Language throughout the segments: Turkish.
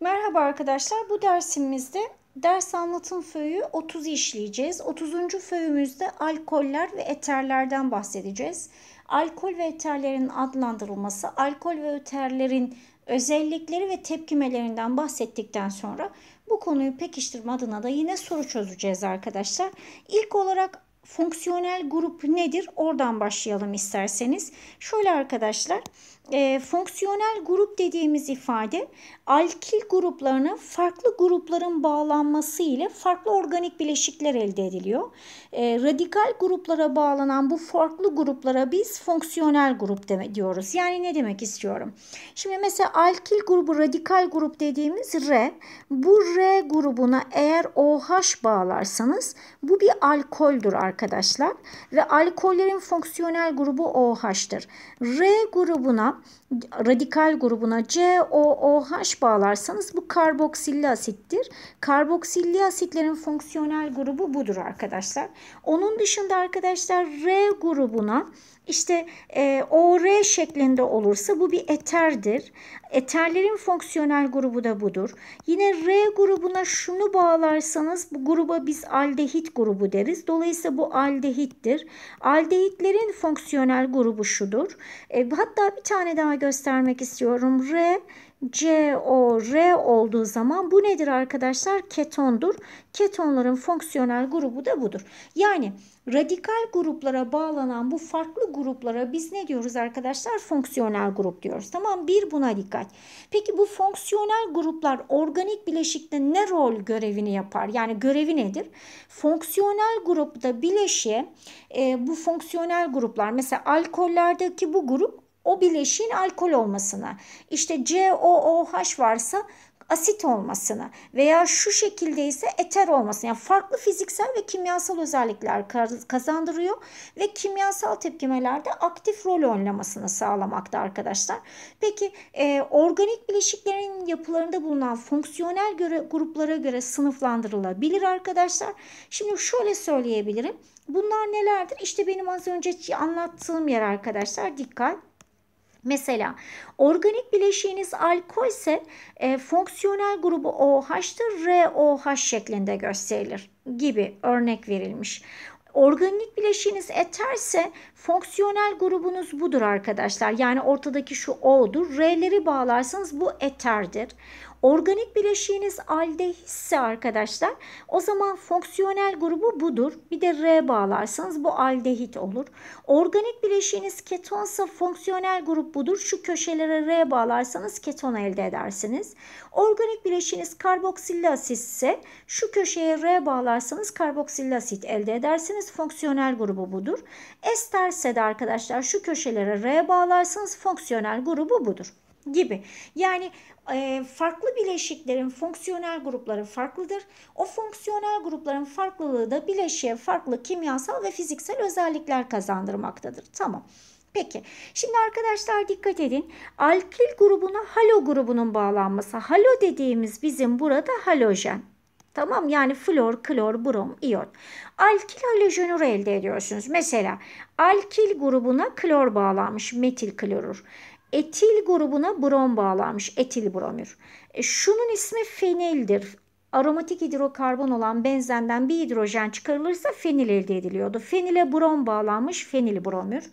Merhaba arkadaşlar. Bu dersimizde ders anlatım föyü 30 işleyeceğiz. 30. föyümüzde alkoller ve eterlerden bahsedeceğiz. Alkol ve eterlerin adlandırılması, alkol ve eterlerin özellikleri ve tepkimelerinden bahsettikten sonra bu konuyu pekiştirme adına da yine soru çözeceğiz arkadaşlar. İlk olarak fonksiyonel grup nedir? Oradan başlayalım isterseniz. Şöyle arkadaşlar, e, fonksiyonel grup dediğimiz ifade alkil gruplarına farklı grupların bağlanması ile farklı organik bileşikler elde ediliyor. E, radikal gruplara bağlanan bu farklı gruplara biz fonksiyonel grup deme, diyoruz. Yani ne demek istiyorum? Şimdi mesela alkil grubu radikal grup dediğimiz R. Bu R grubuna eğer OH bağlarsanız bu bir alkoldür arkadaşlar. Ve alkollerin fonksiyonel grubu OH'tır. R grubuna radikal grubuna COOH bağlarsanız bu karboksilli asittir. Karboksilli asitlerin fonksiyonel grubu budur arkadaşlar. Onun dışında arkadaşlar R grubuna işte e, OR şeklinde olursa bu bir eterdir. Eterlerin fonksiyonel grubu da budur. Yine R grubuna şunu bağlarsanız bu gruba biz aldehit grubu deriz. Dolayısıyla bu aldehittir. Aldehitlerin fonksiyonel grubu şudur. E, hatta bir tane daha göstermek istiyorum. R COR olduğu zaman bu nedir arkadaşlar? Ketondur. Ketonların fonksiyonel grubu da budur. Yani radikal gruplara bağlanan bu farklı gruplara biz ne diyoruz arkadaşlar? Fonksiyonel grup diyoruz. Tamam bir buna dikkat. Peki bu fonksiyonel gruplar organik bileşikte ne rol görevini yapar? Yani görevi nedir? Fonksiyonel grupta bileşiğe e, bu fonksiyonel gruplar mesela alkollerdeki bu grup o bileşiğin alkol olmasına. İşte COOH varsa asit olmasını veya şu şekilde ise eter olmasını yani farklı fiziksel ve kimyasal özellikler kazandırıyor ve kimyasal tepkimelerde aktif rol oynamasını sağlamakta arkadaşlar. Peki e, organik bileşiklerin yapılarında bulunan fonksiyonel göre, gruplara göre sınıflandırılabilir arkadaşlar. Şimdi şöyle söyleyebilirim. Bunlar nelerdir? İşte benim az önce anlattığım yer arkadaşlar dikkat. Mesela organik bileşiğiniz alkol ise e, fonksiyonel grubu OH'tır, ROH şeklinde gösterilir gibi örnek verilmiş. Organik bileşiğiniz eterse fonksiyonel grubunuz budur arkadaşlar. Yani ortadaki şu O'dur. R'leri bağlarsanız bu eterdir. Organik bileşiğiniz alde arkadaşlar o zaman fonksiyonel grubu budur. Bir de R bağlarsanız bu aldehit olur. Organik bileşiğiniz ketonsa fonksiyonel grup budur. Şu köşelere R bağlarsanız keton elde edersiniz. Organik bileşiğiniz karboksillasit ise şu köşeye R bağlarsanız asit elde edersiniz. Fonksiyonel grubu budur. Esterse de arkadaşlar şu köşelere R bağlarsanız fonksiyonel grubu budur gibi. Yani e, farklı bileşiklerin fonksiyonel grupları farklıdır. O fonksiyonel grupların farklılığı da bileşiğe farklı kimyasal ve fiziksel özellikler kazandırmaktadır. Tamam. Peki şimdi arkadaşlar dikkat edin alkil grubuna halo grubunun bağlanması halo dediğimiz bizim burada halojen Tamam yani flor, klor, brom, iyon. Alkil halojenürü elde ediyorsunuz. Mesela alkil grubuna klor bağlanmış metil klorür. Etil grubuna brom bağlanmış. Etil bromür. E, şunun ismi fenildir. Aromatik hidrokarbon olan benzenden bir hidrojen çıkarılırsa fenil elde ediliyordu. Fenile brom bağlanmış fenil bromür.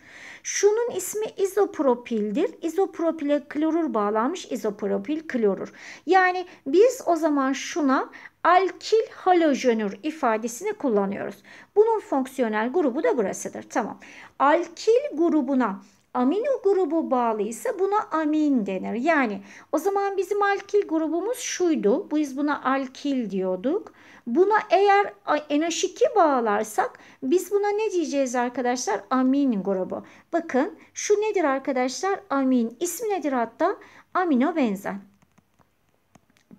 Şunun ismi izopropildir. İzopropile klorür bağlanmış izopropil klorür. Yani biz o zaman şuna alkil halojenür ifadesini kullanıyoruz. Bunun fonksiyonel grubu da burasıdır. Tamam. Alkil grubuna amino grubu bağlıysa buna amin denir. Yani o zaman bizim alkil grubumuz şuydu. Biz buna alkil diyorduk. Buna eğer NH2 bağlarsak biz buna ne diyeceğiz arkadaşlar? Amin grubu. Bakın şu nedir arkadaşlar? Amin. İsmi nedir hatta? Amino benzen.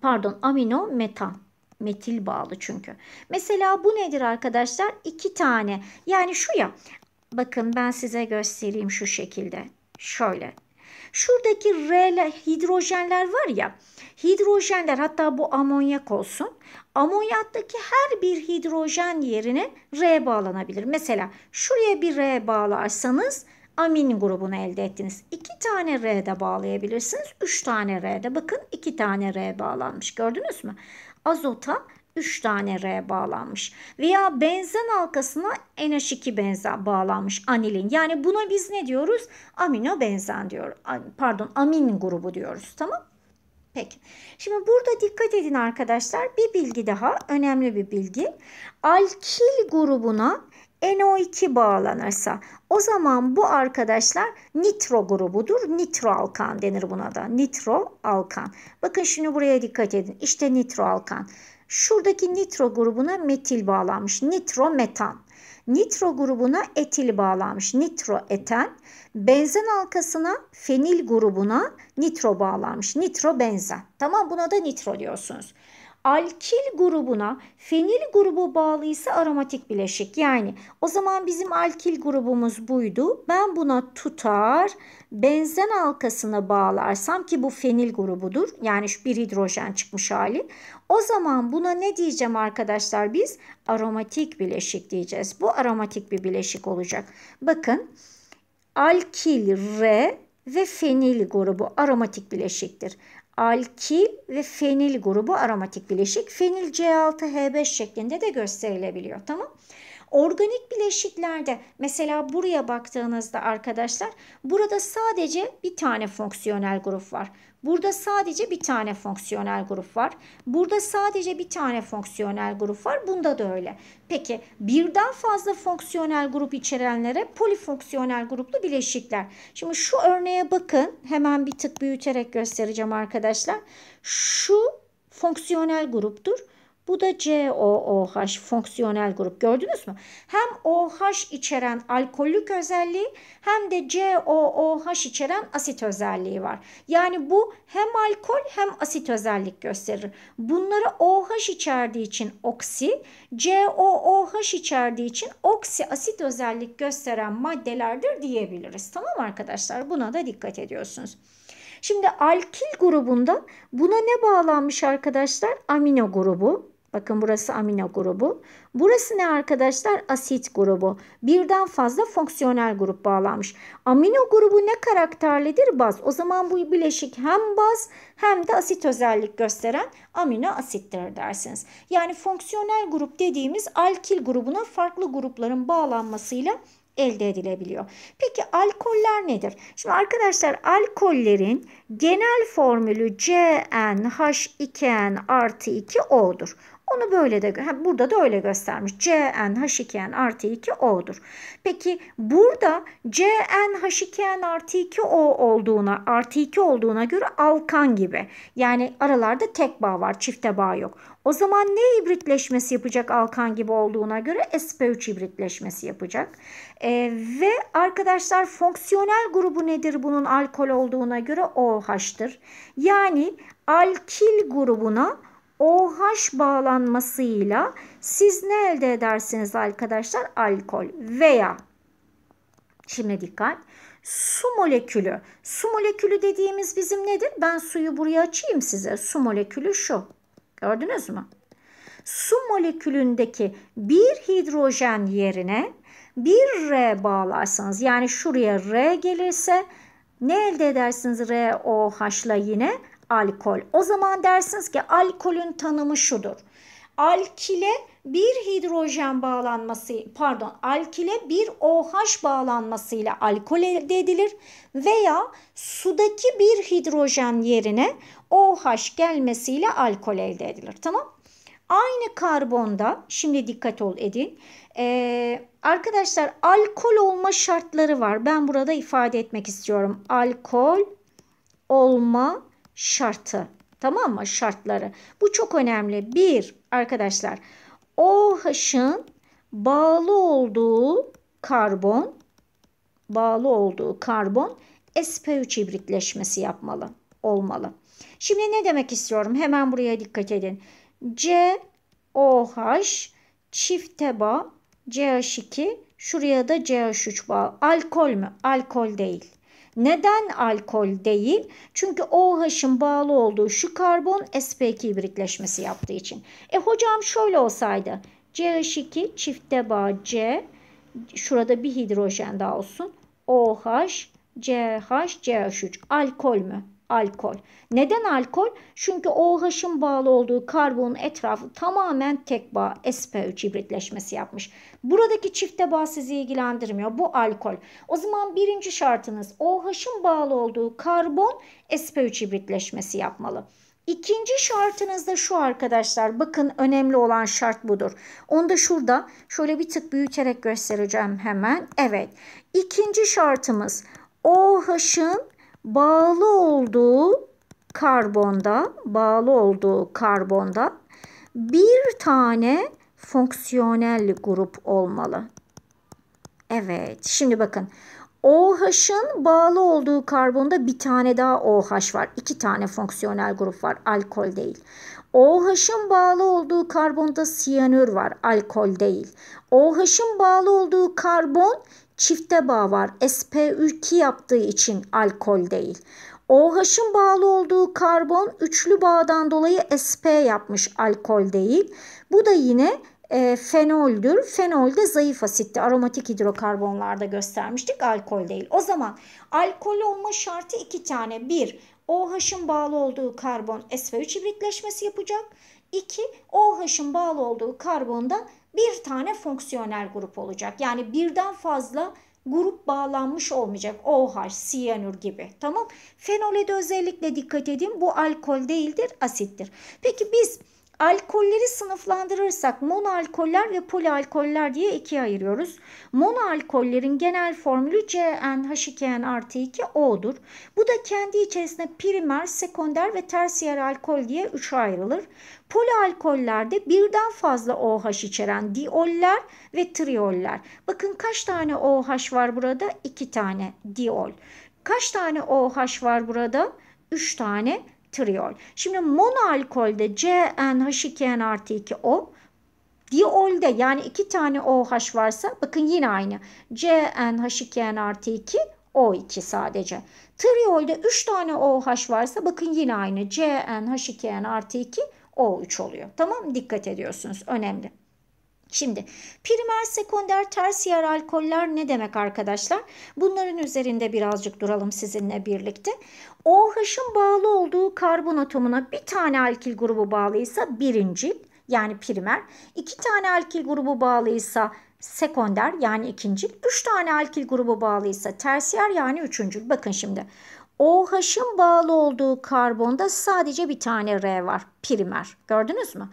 Pardon amino metan. Metil bağlı çünkü. Mesela bu nedir arkadaşlar? İki tane. Yani şu ya Bakın ben size göstereyim şu şekilde. Şöyle. Şuradaki R hidrojenler var ya. Hidrojenler hatta bu amonyak olsun. Amonyaktaki her bir hidrojen yerine R bağlanabilir. Mesela şuraya bir R bağlarsanız amin grubunu elde ettiniz. İki tane R de bağlayabilirsiniz. üç tane R de. bakın iki tane R bağlanmış. Gördünüz mü? Azota 3 tane R bağlanmış. Veya benzen halkasına NH2 benzen bağlanmış anilin. Yani buna biz ne diyoruz? Amino benzen diyor. Pardon amin grubu diyoruz tamam Peki. Şimdi burada dikkat edin arkadaşlar. Bir bilgi daha. Önemli bir bilgi. Alkil grubuna NO2 bağlanırsa o zaman bu arkadaşlar nitro grubudur. Nitro alkan denir buna da. Nitro alkan. Bakın şimdi buraya dikkat edin. İşte nitro alkan. Şuradaki nitro grubuna metil bağlanmış. Nitrometan. Nitro grubuna etil bağlanmış. Nitroeten. Benzen halkasına fenil grubuna nitro bağlanmış. Nitrobenzen. Tamam buna da nitro diyorsunuz alkil grubuna fenil grubu bağlıysa aromatik bileşik. Yani o zaman bizim alkil grubumuz buydu. Ben buna tutar benzen halkasına bağlarsam ki bu fenil grubudur. Yani şu bir hidrojen çıkmış hali. O zaman buna ne diyeceğim arkadaşlar biz? Aromatik bileşik diyeceğiz. Bu aromatik bir bileşik olacak. Bakın alkil R ve fenil grubu aromatik bileşiktir. Alkil ve fenil grubu aromatik bileşik. Fenil C6H5 şeklinde de gösterilebiliyor. Tamam mı? Organik bileşiklerde mesela buraya baktığınızda arkadaşlar burada sadece bir tane fonksiyonel grup var. Burada sadece bir tane fonksiyonel grup var. Burada sadece bir tane fonksiyonel grup var. Bunda da öyle. Peki birden fazla fonksiyonel grup içerenlere polifonksiyonel gruplu bileşikler. Şimdi şu örneğe bakın. Hemen bir tık büyüterek göstereceğim arkadaşlar. Şu fonksiyonel gruptur. Bu da COOH fonksiyonel grup gördünüz mü? Hem OH içeren alkollük özelliği hem de COOH içeren asit özelliği var. Yani bu hem alkol hem asit özellik gösterir. Bunları OH içerdiği için oksi, COOH içerdiği için oksi asit özellik gösteren maddelerdir diyebiliriz. Tamam arkadaşlar buna da dikkat ediyorsunuz. Şimdi alkil grubunda buna ne bağlanmış arkadaşlar? Amino grubu. Bakın burası amino grubu. Burası ne arkadaşlar? Asit grubu. Birden fazla fonksiyonel grup bağlanmış. Amino grubu ne karakterlidir? Baz. O zaman bu bileşik hem baz hem de asit özellik gösteren amino asittir dersiniz. Yani fonksiyonel grup dediğimiz alkil grubuna farklı grupların bağlanmasıyla elde edilebiliyor. Peki alkoller nedir? Şimdi arkadaşlar alkollerin genel formülü CnH2n artı 2O'dur. Onu böyle de burada da öyle göstermiş. CN H2N artı 2 O'dur. Peki burada CN H2N artı 2 O olduğuna artı 2 olduğuna göre alkan gibi. Yani aralarda tek bağ var çifte bağ yok. O zaman ne hibritleşmesi yapacak alkan gibi olduğuna göre SP3 hibritleşmesi yapacak. ee, ve arkadaşlar fonksiyonel grubu nedir bunun alkol olduğuna göre OH'tır. Yani alkil grubuna OH bağlanmasıyla siz ne elde edersiniz arkadaşlar? Alkol veya şimdi dikkat su molekülü. Su molekülü dediğimiz bizim nedir? Ben suyu buraya açayım size. Su molekülü şu. Gördünüz mü? Su molekülündeki bir hidrojen yerine bir R bağlarsanız yani şuraya R gelirse ne elde edersiniz ROH'la yine? alkol. O zaman dersiniz ki alkolün tanımı şudur. Alkile bir hidrojen bağlanması pardon alkile bir OH bağlanmasıyla alkol elde edilir veya sudaki bir hidrojen yerine OH gelmesiyle alkol elde edilir. Tamam Aynı karbonda şimdi dikkat ol edin. Ee, arkadaşlar alkol olma şartları var. Ben burada ifade etmek istiyorum. Alkol olma şartı. Tamam mı? Şartları. Bu çok önemli. Bir arkadaşlar O OH'ın bağlı olduğu karbon bağlı olduğu karbon sp3 hibritleşmesi yapmalı olmalı. Şimdi ne demek istiyorum? Hemen buraya dikkat edin. C OH çifte bağ CH2 şuraya da CH3 bağ. Alkol mü? Alkol değil. Neden alkol değil? Çünkü OH'ın bağlı olduğu şu karbon sp2 birikleşmesi yaptığı için. E hocam şöyle olsaydı. CH2 çifte bağ C. Şurada bir hidrojen daha olsun. OH, CH, CH3. Alkol mü? alkol. Neden alkol? Çünkü OH'ın bağlı olduğu karbonun etrafı tamamen tek bağ sp 3 hibritleşmesi yapmış. Buradaki çifte bağ sizi ilgilendirmiyor. Bu alkol. O zaman birinci şartınız OH'ın bağlı olduğu karbon sp 3 hibritleşmesi yapmalı. İkinci şartınız da şu arkadaşlar. Bakın önemli olan şart budur. Onu da şurada şöyle bir tık büyüterek göstereceğim hemen. Evet. İkinci şartımız OH'ın bağlı olduğu karbonda, bağlı olduğu karbonda bir tane fonksiyonel grup olmalı. Evet, şimdi bakın. OH'ın bağlı olduğu karbonda bir tane daha OH var. İki tane fonksiyonel grup var. Alkol değil. OH'ın bağlı olduğu karbonda siyanür var. Alkol değil. OH'ın bağlı olduğu karbon çifte bağ var. SP2 yaptığı için alkol değil. OH'ın bağlı olduğu karbon üçlü bağdan dolayı SP yapmış alkol değil. Bu da yine e, fenoldür. Fenol de zayıf asitti. Aromatik hidrokarbonlarda göstermiştik. Alkol değil. O zaman alkol olma şartı iki tane. Bir, OH'ın bağlı olduğu karbon sp 3 hibritleşmesi yapacak. 2. OH'ın bağlı olduğu karbonda bir tane fonksiyonel grup olacak. Yani birden fazla grup bağlanmış olmayacak. OH, siyanür gibi. Tamam. Fenole de özellikle dikkat edin. Bu alkol değildir, asittir. Peki biz Alkolleri sınıflandırırsak monoalkoller ve polialkoller diye ikiye ayırıyoruz. Monoalkollerin genel formülü CnH2n artı 2 O'dur. Bu da kendi içerisinde primer, sekonder ve tersiyer alkol diye üçe ayrılır. Polialkollerde birden fazla OH içeren dioller ve trioller. Bakın kaç tane OH var burada? 2 tane diol. Kaç tane OH var burada? 3 tane arttırıyor. Şimdi monoalkolde CnH2n artı 2O Diolde yani iki tane OH varsa bakın yine aynı. CnH2n artı 2 O2 sadece. Triolde 3 tane OH varsa bakın yine aynı. CnH2n artı 2 O3 oluyor. Tamam dikkat ediyorsunuz önemli. Şimdi primer, sekonder, tersiyer alkoller ne demek arkadaşlar? Bunların üzerinde birazcık duralım sizinle birlikte. OH'ın bağlı olduğu karbon atomuna bir tane alkil grubu bağlıysa birincil yani primer, iki tane alkil grubu bağlıysa sekonder yani ikincil, üç tane alkil grubu bağlıysa tersiyer yani üçüncü. Bakın şimdi OH'ın bağlı olduğu karbonda sadece bir tane R var primer. Gördünüz mü?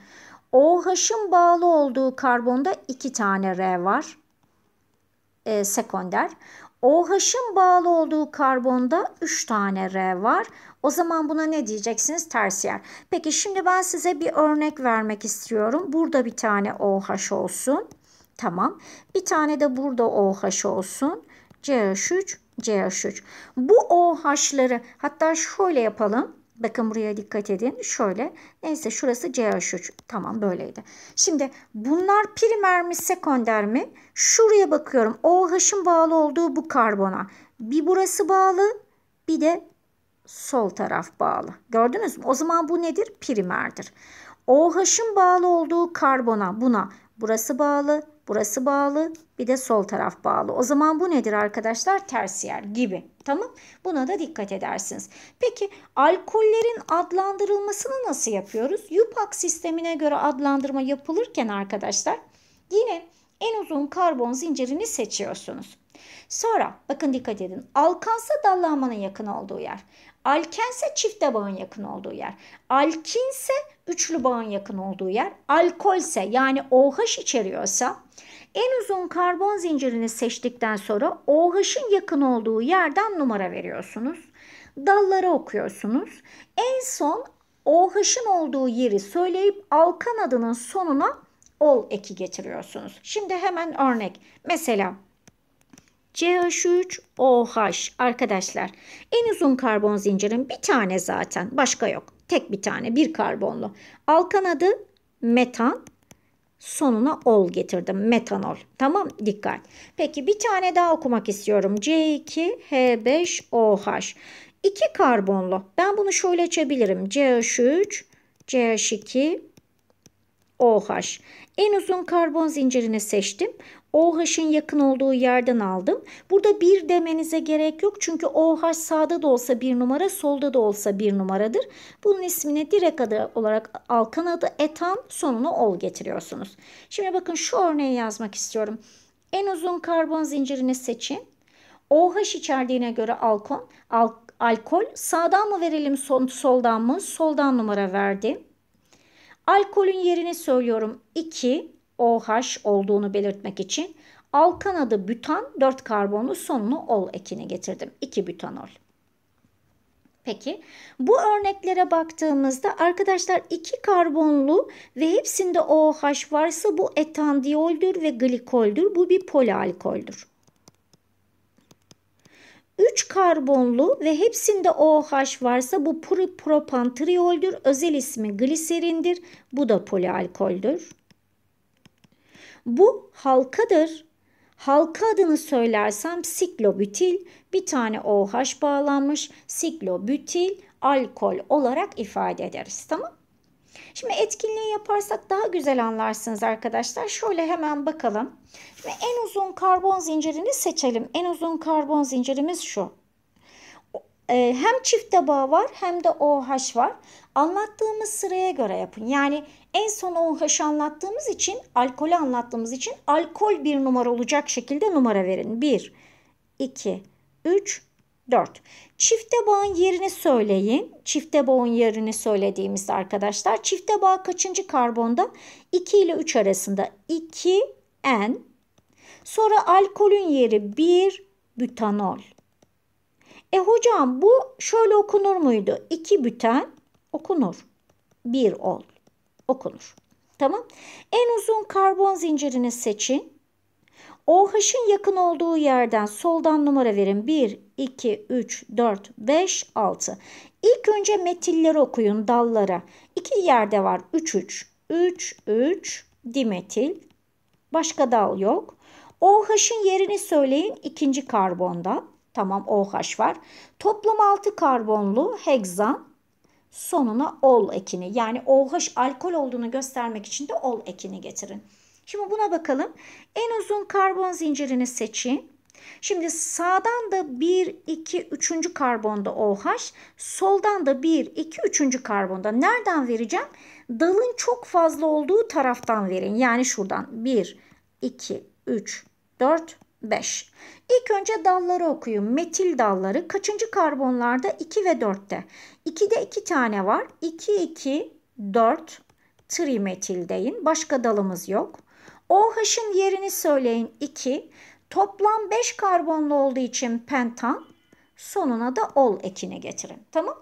OH'ın bağlı olduğu karbonda iki tane R var. E, sekonder. OH'ın bağlı olduğu karbonda 3 tane R var. O zaman buna ne diyeceksiniz? Tersiyer. Peki şimdi ben size bir örnek vermek istiyorum. Burada bir tane OH olsun. Tamam. Bir tane de burada OH olsun. CH3, CH3. Bu OH'ları hatta şöyle yapalım. Bakın buraya dikkat edin. Şöyle. Neyse şurası CH3. Tamam böyleydi. Şimdi bunlar primer mi sekonder mi? Şuraya bakıyorum. OH'ın bağlı olduğu bu karbona. Bir burası bağlı bir de sol taraf bağlı. Gördünüz mü? O zaman bu nedir? Primerdir. OH'ın bağlı olduğu karbona buna burası bağlı. Burası bağlı bir de sol taraf bağlı. O zaman bu nedir arkadaşlar? Tersiyer gibi. Tamam buna da dikkat edersiniz. Peki alkollerin adlandırılmasını nasıl yapıyoruz? Yupak sistemine göre adlandırma yapılırken arkadaşlar yine en uzun karbon zincirini seçiyorsunuz. Sonra bakın dikkat edin alkansa dallanmanın yakın olduğu yer. Alkense ise çifte bağın yakın olduğu yer. alkinse üçlü bağın yakın olduğu yer. alkolse yani OH içeriyorsa en uzun karbon zincirini seçtikten sonra OH'ın yakın olduğu yerden numara veriyorsunuz. Dalları okuyorsunuz. En son OH'ın olduğu yeri söyleyip alkan adının sonuna ol eki getiriyorsunuz. Şimdi hemen örnek. Mesela CH3OH arkadaşlar. En uzun karbon zincirin bir tane zaten. Başka yok. Tek bir tane. Bir karbonlu. Alkan adı metan. Sonuna ol getirdim. Metanol. Tamam dikkat. Peki bir tane daha okumak istiyorum. C2H5OH. İki karbonlu. Ben bunu şöyle açabilirim. CH3, CH2, OH. En uzun karbon zincirini seçtim. OH'ın yakın olduğu yerden aldım. Burada 1 demenize gerek yok. Çünkü OH sağda da olsa 1 numara, solda da olsa 1 numaradır. Bunun ismini direkt adı olarak alkan adı etan Sonunu ol getiriyorsunuz. Şimdi bakın şu örneği yazmak istiyorum. En uzun karbon zincirini seçin. OH içerdiğine göre alkon, al, alkol sağdan mı verelim son, soldan mı? Soldan numara verdim. Alkolün yerini söylüyorum 2, OH olduğunu belirtmek için alkan adı bütan 4 karbonlu sonunu ol ekini getirdim. 2 butanol. Peki bu örneklere baktığımızda arkadaşlar iki karbonlu ve hepsinde OH varsa bu etandioldür ve glikoldür. Bu bir polialkoldür. 3 karbonlu ve hepsinde OH varsa bu propantrioldür. Özel ismi gliserindir. Bu da polialkoldür. Bu halkadır. Halka adını söylersem siklobütil bir tane OH bağlanmış siklobütil alkol olarak ifade ederiz tamam Şimdi etkinliği yaparsak daha güzel anlarsınız arkadaşlar. Şöyle hemen bakalım. Şimdi en uzun karbon zincirini seçelim. En uzun karbon zincirimiz şu. Ee, hem çift tabağı var hem de OH var. Anlattığımız sıraya göre yapın. Yani en son OH'ı anlattığımız için, alkolü anlattığımız için alkol bir numara olacak şekilde numara verin. 1, 2, 3, 4. Çift bağın yerini söyleyin. Çift bağın yerini söylediğimizde arkadaşlar çift bağ kaçıncı karbonda? 2 ile 3 arasında 2N. Sonra alkolün yeri 1 butanol. E hocam bu şöyle okunur muydu? İki büten okunur. bir ol okunur. Tamam. En uzun karbon zincirini seçin. OH'ın yakın olduğu yerden soldan numara verin. 1, 2, 3, 4, 5, 6. İlk önce metilleri okuyun dallara. İki yerde var. 3, 3. 3, 3, dimetil. Başka dal yok. OH'ın yerini söyleyin ikinci karbonda. Tamam OH var. Toplam 6 karbonlu hegzan sonuna ol ekini yani OH alkol olduğunu göstermek için de ol ekini getirin. Şimdi buna bakalım. En uzun karbon zincirini seçin. Şimdi sağdan da 1, 2, 3. karbonda OH, soldan da 1, 2, 3. karbonda. Nereden vereceğim? Dalın çok fazla olduğu taraftan verin. Yani şuradan 1, 2, 3, 4, 5. İlk önce dalları okuyun. Metil dalları kaçıncı karbonlarda? 2 ve 4'te. 2'de 2 tane var. 2, 2, 4 trimetildeyin. Başka dalımız yok. OH'ın yerini söyleyin 2. Toplam 5 karbonlu olduğu için pentan sonuna da ol ekini getirin. Tamam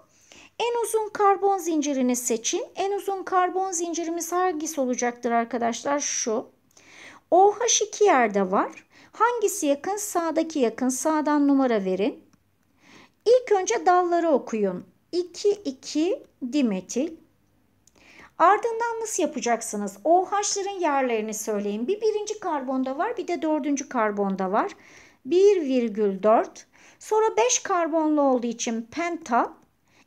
en uzun karbon zincirini seçin. En uzun karbon zincirimiz hangisi olacaktır arkadaşlar? Şu. OH iki yerde var. Hangisi yakın? Sağdaki yakın. Sağdan numara verin. İlk önce dalları okuyun. 2 2 dimetil. Ardından nasıl yapacaksınız? OH'ların yerlerini söyleyin. Bir birinci karbonda var bir de dördüncü karbonda var. 1,4 sonra 5 karbonlu olduğu için penta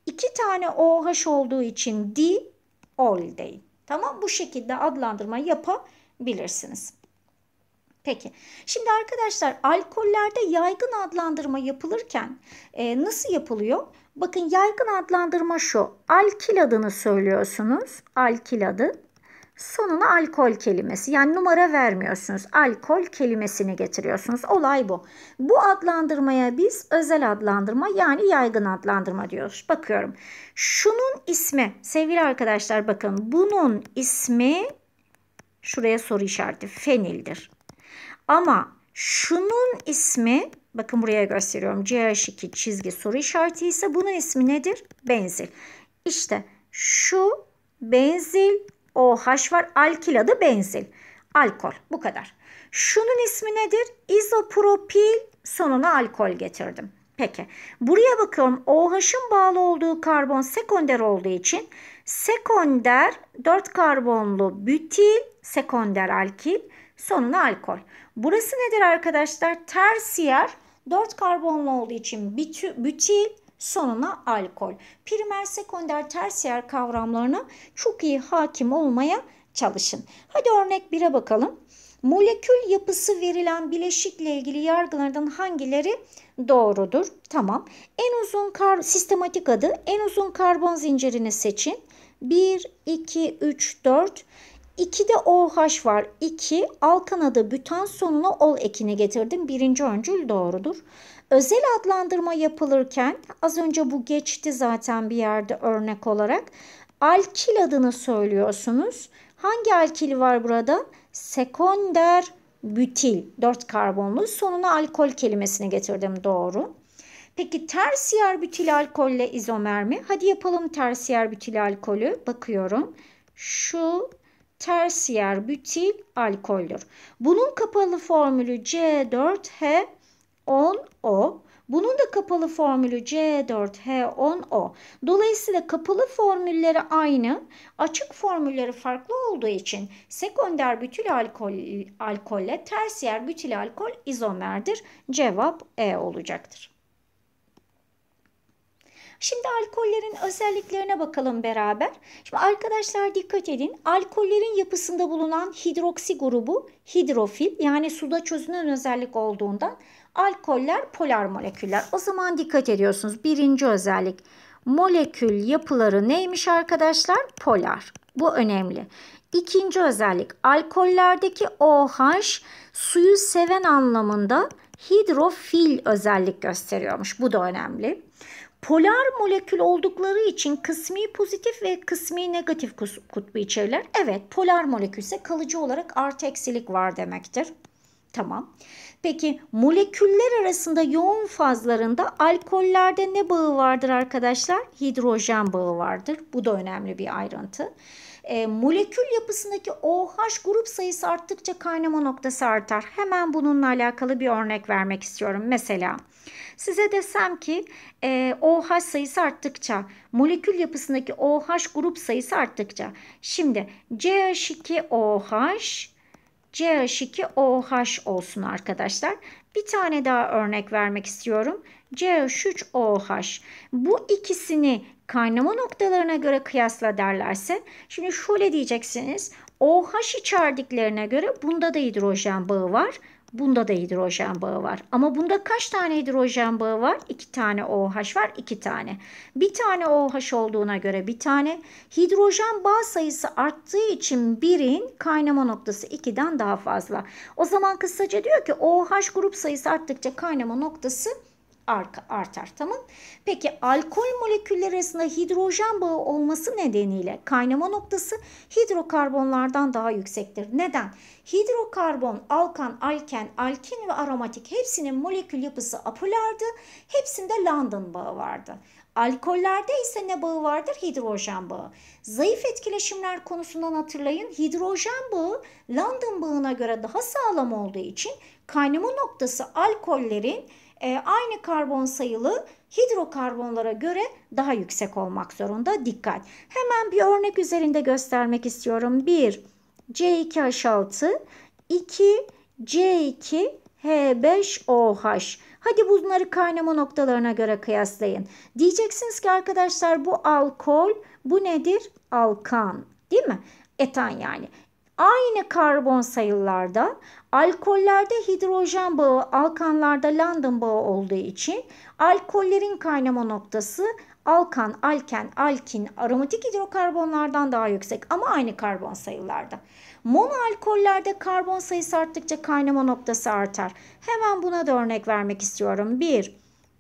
2 tane OH olduğu için di ol deyin. Tamam bu şekilde adlandırma yapabilirsiniz. Peki. Şimdi arkadaşlar alkollerde yaygın adlandırma yapılırken e, nasıl yapılıyor? Bakın yaygın adlandırma şu. Alkil adını söylüyorsunuz. Alkil adı. Sonuna alkol kelimesi yani numara vermiyorsunuz. Alkol kelimesini getiriyorsunuz. Olay bu. Bu adlandırmaya biz özel adlandırma yani yaygın adlandırma diyoruz. Bakıyorum. Şunun ismi sevgili arkadaşlar bakın bunun ismi şuraya soru işareti fenildir. Ama şunun ismi bakın buraya gösteriyorum. CH2 çizgi soru işareti ise bunun ismi nedir? Benzil. İşte şu benzil OH var. Alkil adı benzil. Alkol. Bu kadar. Şunun ismi nedir? İzopropil sonuna alkol getirdim. Peki buraya bakıyorum OH'ın bağlı olduğu karbon sekonder olduğu için sekonder 4 karbonlu bütil sekonder alkil sonuna alkol. Burası nedir arkadaşlar? Tersiyer 4 karbonlu olduğu için bütü, bütil sonuna alkol. Primer, sekonder, tersiyer kavramlarına çok iyi hakim olmaya çalışın. Hadi örnek 1'e bakalım. Molekül yapısı verilen bileşikle ilgili yargılardan hangileri doğrudur? Tamam. En uzun kar sistematik adı en uzun karbon zincirini seçin. 1, 2, 3, 4. 2'de OH var. 2 alkanada bütan sonuna ol ekini getirdim. Birinci öncül doğrudur. Özel adlandırma yapılırken az önce bu geçti zaten bir yerde örnek olarak. Alkil adını söylüyorsunuz. Hangi alkil var burada? Sekonder bütil 4 karbonlu sonuna alkol kelimesini getirdim doğru. Peki tersiyer bütil alkolle izomer mi? Hadi yapalım tersiyer bütil alkolü. Bakıyorum. Şu tersiyer butil alkoldür. Bunun kapalı formülü C4H10O. Bunun da kapalı formülü C4H10O. Dolayısıyla kapalı formülleri aynı, açık formülleri farklı olduğu için sekonder bütül alkol, alkolle tersiyer bütül alkol izomerdir. Cevap E olacaktır. Şimdi alkollerin özelliklerine bakalım beraber. Şimdi arkadaşlar dikkat edin. Alkollerin yapısında bulunan hidroksi grubu hidrofil yani suda çözünen özellik olduğundan alkoller polar moleküller. O zaman dikkat ediyorsunuz. Birinci özellik molekül yapıları neymiş arkadaşlar? Polar. Bu önemli. İkinci özellik alkollerdeki OH suyu seven anlamında hidrofil özellik gösteriyormuş. Bu da önemli polar molekül oldukları için kısmi pozitif ve kısmi negatif kutbu içerirler. Evet polar molekül ise kalıcı olarak artı eksilik var demektir. Tamam. Peki moleküller arasında yoğun fazlarında alkollerde ne bağı vardır arkadaşlar? Hidrojen bağı vardır. Bu da önemli bir ayrıntı. E, molekül yapısındaki OH grup sayısı arttıkça kaynama noktası artar. Hemen bununla alakalı bir örnek vermek istiyorum. Mesela size desem ki e, OH sayısı arttıkça molekül yapısındaki OH grup sayısı arttıkça. Şimdi CH2OH CH2OH olsun arkadaşlar. Bir tane daha örnek vermek istiyorum. CH3OH. Bu ikisini kaynama noktalarına göre kıyasla derlerse şimdi şöyle diyeceksiniz. OH içerdiklerine göre bunda da hidrojen bağı var. Bunda da hidrojen bağı var. Ama bunda kaç tane hidrojen bağı var? 2 tane OH var, 2 tane. Bir tane OH olduğuna göre bir tane. Hidrojen bağ sayısı arttığı için birin kaynama noktası 2'den daha fazla. O zaman kısaca diyor ki OH grup sayısı arttıkça kaynama noktası artar. Tamam. Peki alkol molekülleri arasında hidrojen bağı olması nedeniyle kaynama noktası hidrokarbonlardan daha yüksektir. Neden? Hidrokarbon, alkan, alken, alkin ve aromatik hepsinin molekül yapısı apolardı. Hepsinde London bağı vardı. Alkollerde ise ne bağı vardır? Hidrojen bağı. Zayıf etkileşimler konusundan hatırlayın. Hidrojen bağı London bağına göre daha sağlam olduğu için kaynama noktası alkollerin e, aynı karbon sayılı hidrokarbonlara göre daha yüksek olmak zorunda. Dikkat. Hemen bir örnek üzerinde göstermek istiyorum. 1 C2H6 2 C2 H5OH. Hadi bunları kaynama noktalarına göre kıyaslayın. Diyeceksiniz ki arkadaşlar bu alkol, bu nedir? Alkan değil mi? Etan yani. Aynı karbon sayılarda alkollerde hidrojen bağı, alkanlarda London bağı olduğu için alkollerin kaynama noktası alkan, alken, alkin, aromatik hidrokarbonlardan daha yüksek ama aynı karbon sayılarda. Monoalkollerde karbon sayısı arttıkça kaynama noktası artar. Hemen buna da örnek vermek istiyorum. 1.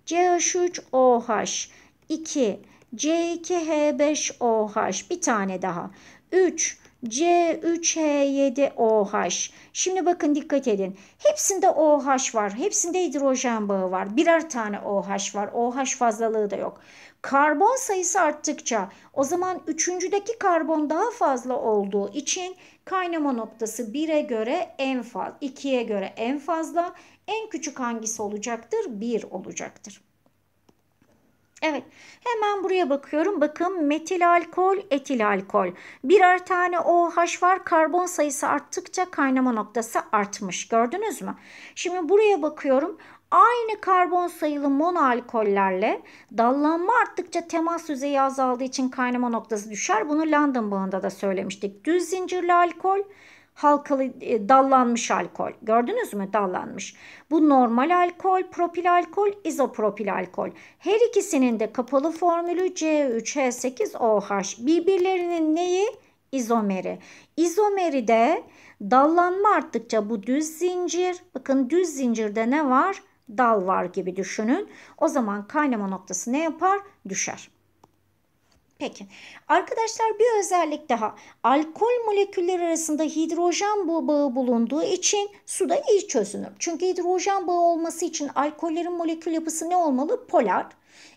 CH3OH 2. C2H5OH bir tane daha. 3. C3H7OH. Şimdi bakın dikkat edin. Hepsinde OH var. Hepsinde hidrojen bağı var. Birer tane OH var. OH fazlalığı da yok. Karbon sayısı arttıkça o zaman üçüncüdeki karbon daha fazla olduğu için kaynama noktası 1'e göre en fazla, 2'ye göre en fazla, en küçük hangisi olacaktır? 1 olacaktır. Evet hemen buraya bakıyorum. Bakın metil alkol, etil alkol. Birer tane OH var. Karbon sayısı arttıkça kaynama noktası artmış. Gördünüz mü? Şimdi buraya bakıyorum. Aynı karbon sayılı monoalkollerle dallanma arttıkça temas yüzeyi azaldığı için kaynama noktası düşer. Bunu London bağında da söylemiştik. Düz zincirli alkol halkalı e, dallanmış alkol. Gördünüz mü dallanmış. Bu normal alkol, propil alkol, izopropil alkol. Her ikisinin de kapalı formülü C3H8OH. Birbirlerinin neyi? izomeri. İzomeri de dallanma arttıkça bu düz zincir, bakın düz zincirde ne var? Dal var gibi düşünün. O zaman kaynama noktası ne yapar? Düşer. Peki. Arkadaşlar bir özellik daha. Alkol molekülleri arasında hidrojen bağı bulunduğu için suda iyi çözünür. Çünkü hidrojen bağı olması için alkollerin molekül yapısı ne olmalı? Polar.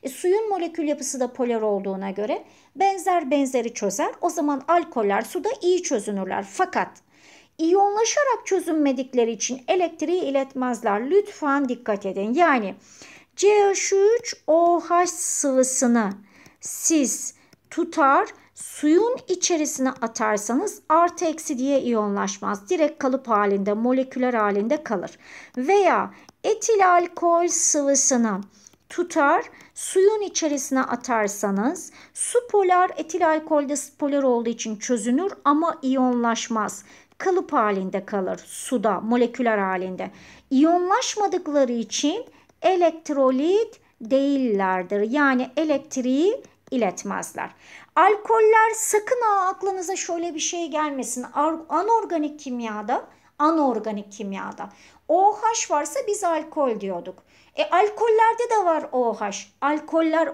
E, suyun molekül yapısı da polar olduğuna göre benzer benzeri çözer. O zaman alkoller suda iyi çözünürler. Fakat iyonlaşarak çözünmedikleri için elektriği iletmezler. Lütfen dikkat edin. Yani CH3OH sıvısını siz tutar. Suyun içerisine atarsanız artı eksi diye iyonlaşmaz. Direkt kalıp halinde, moleküler halinde kalır. Veya etil alkol sıvısını tutar, suyun içerisine atarsanız su polar etil alkolde polar olduğu için çözünür ama iyonlaşmaz. Kalıp halinde kalır suda, moleküler halinde. İyonlaşmadıkları için elektrolit değillerdir. Yani elektriği iletmezler. Alkoller sakın ha aklınıza şöyle bir şey gelmesin. Anorganik kimyada, anorganik kimyada OH varsa biz alkol diyorduk. E alkollerde de var OH. Alkoller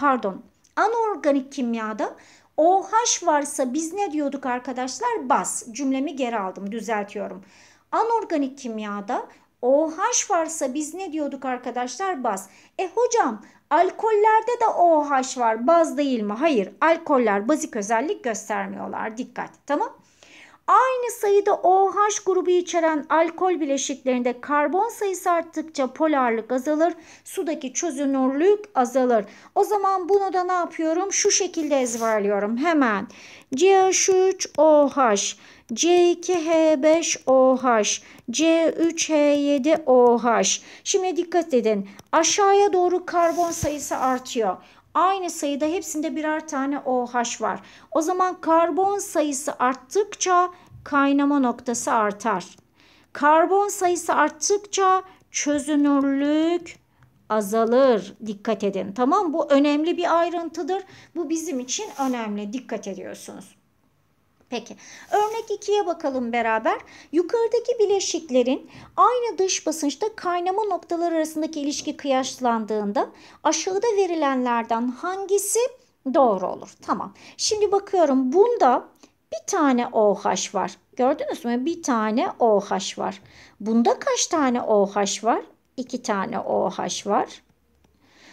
pardon anorganik kimyada OH varsa biz ne diyorduk arkadaşlar? Bas. Cümlemi geri aldım. Düzeltiyorum. Anorganik kimyada OH varsa biz ne diyorduk arkadaşlar? Bas. E hocam Alkollerde de OH var baz değil mi? Hayır alkoller bazik özellik göstermiyorlar dikkat tamam Aynı sayıda OH grubu içeren alkol bileşiklerinde karbon sayısı arttıkça polarlık azalır, sudaki çözünürlük azalır. O zaman bunu da ne yapıyorum? Şu şekilde ezberliyorum hemen. CH3OH, C2H5OH, C3H7OH. Şimdi dikkat edin. Aşağıya doğru karbon sayısı artıyor aynı sayıda hepsinde birer tane OH var. O zaman karbon sayısı arttıkça kaynama noktası artar. Karbon sayısı arttıkça çözünürlük azalır. Dikkat edin. Tamam bu önemli bir ayrıntıdır. Bu bizim için önemli. Dikkat ediyorsunuz. Peki örnek 2'ye bakalım beraber. Yukarıdaki bileşiklerin aynı dış basınçta kaynama noktaları arasındaki ilişki kıyaslandığında aşağıda verilenlerden hangisi doğru olur? Tamam. Şimdi bakıyorum bunda bir tane OH var. Gördünüz mü? Bir tane OH var. Bunda kaç tane OH var? İki tane OH var.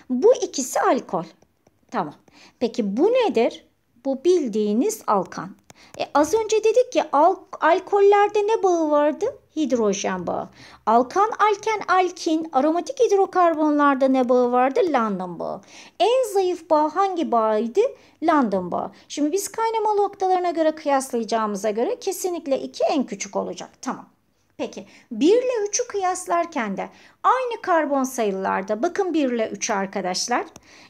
Bu ikisi alkol. Tamam. Peki bu nedir? Bu bildiğiniz alkan. E, az önce dedik ki al alkollerde ne bağı vardı? Hidrojen bağı. Alkan, alken, alkin, aromatik hidrokarbonlarda ne bağı vardı? London bağı. En zayıf bağ hangi bağıydı? London bağı. Şimdi biz kaynama noktalarına göre kıyaslayacağımıza göre kesinlikle iki en küçük olacak. Tamam. Peki 1 ile 3'ü kıyaslarken de aynı karbon sayılarda bakın 1 ile 3 arkadaşlar.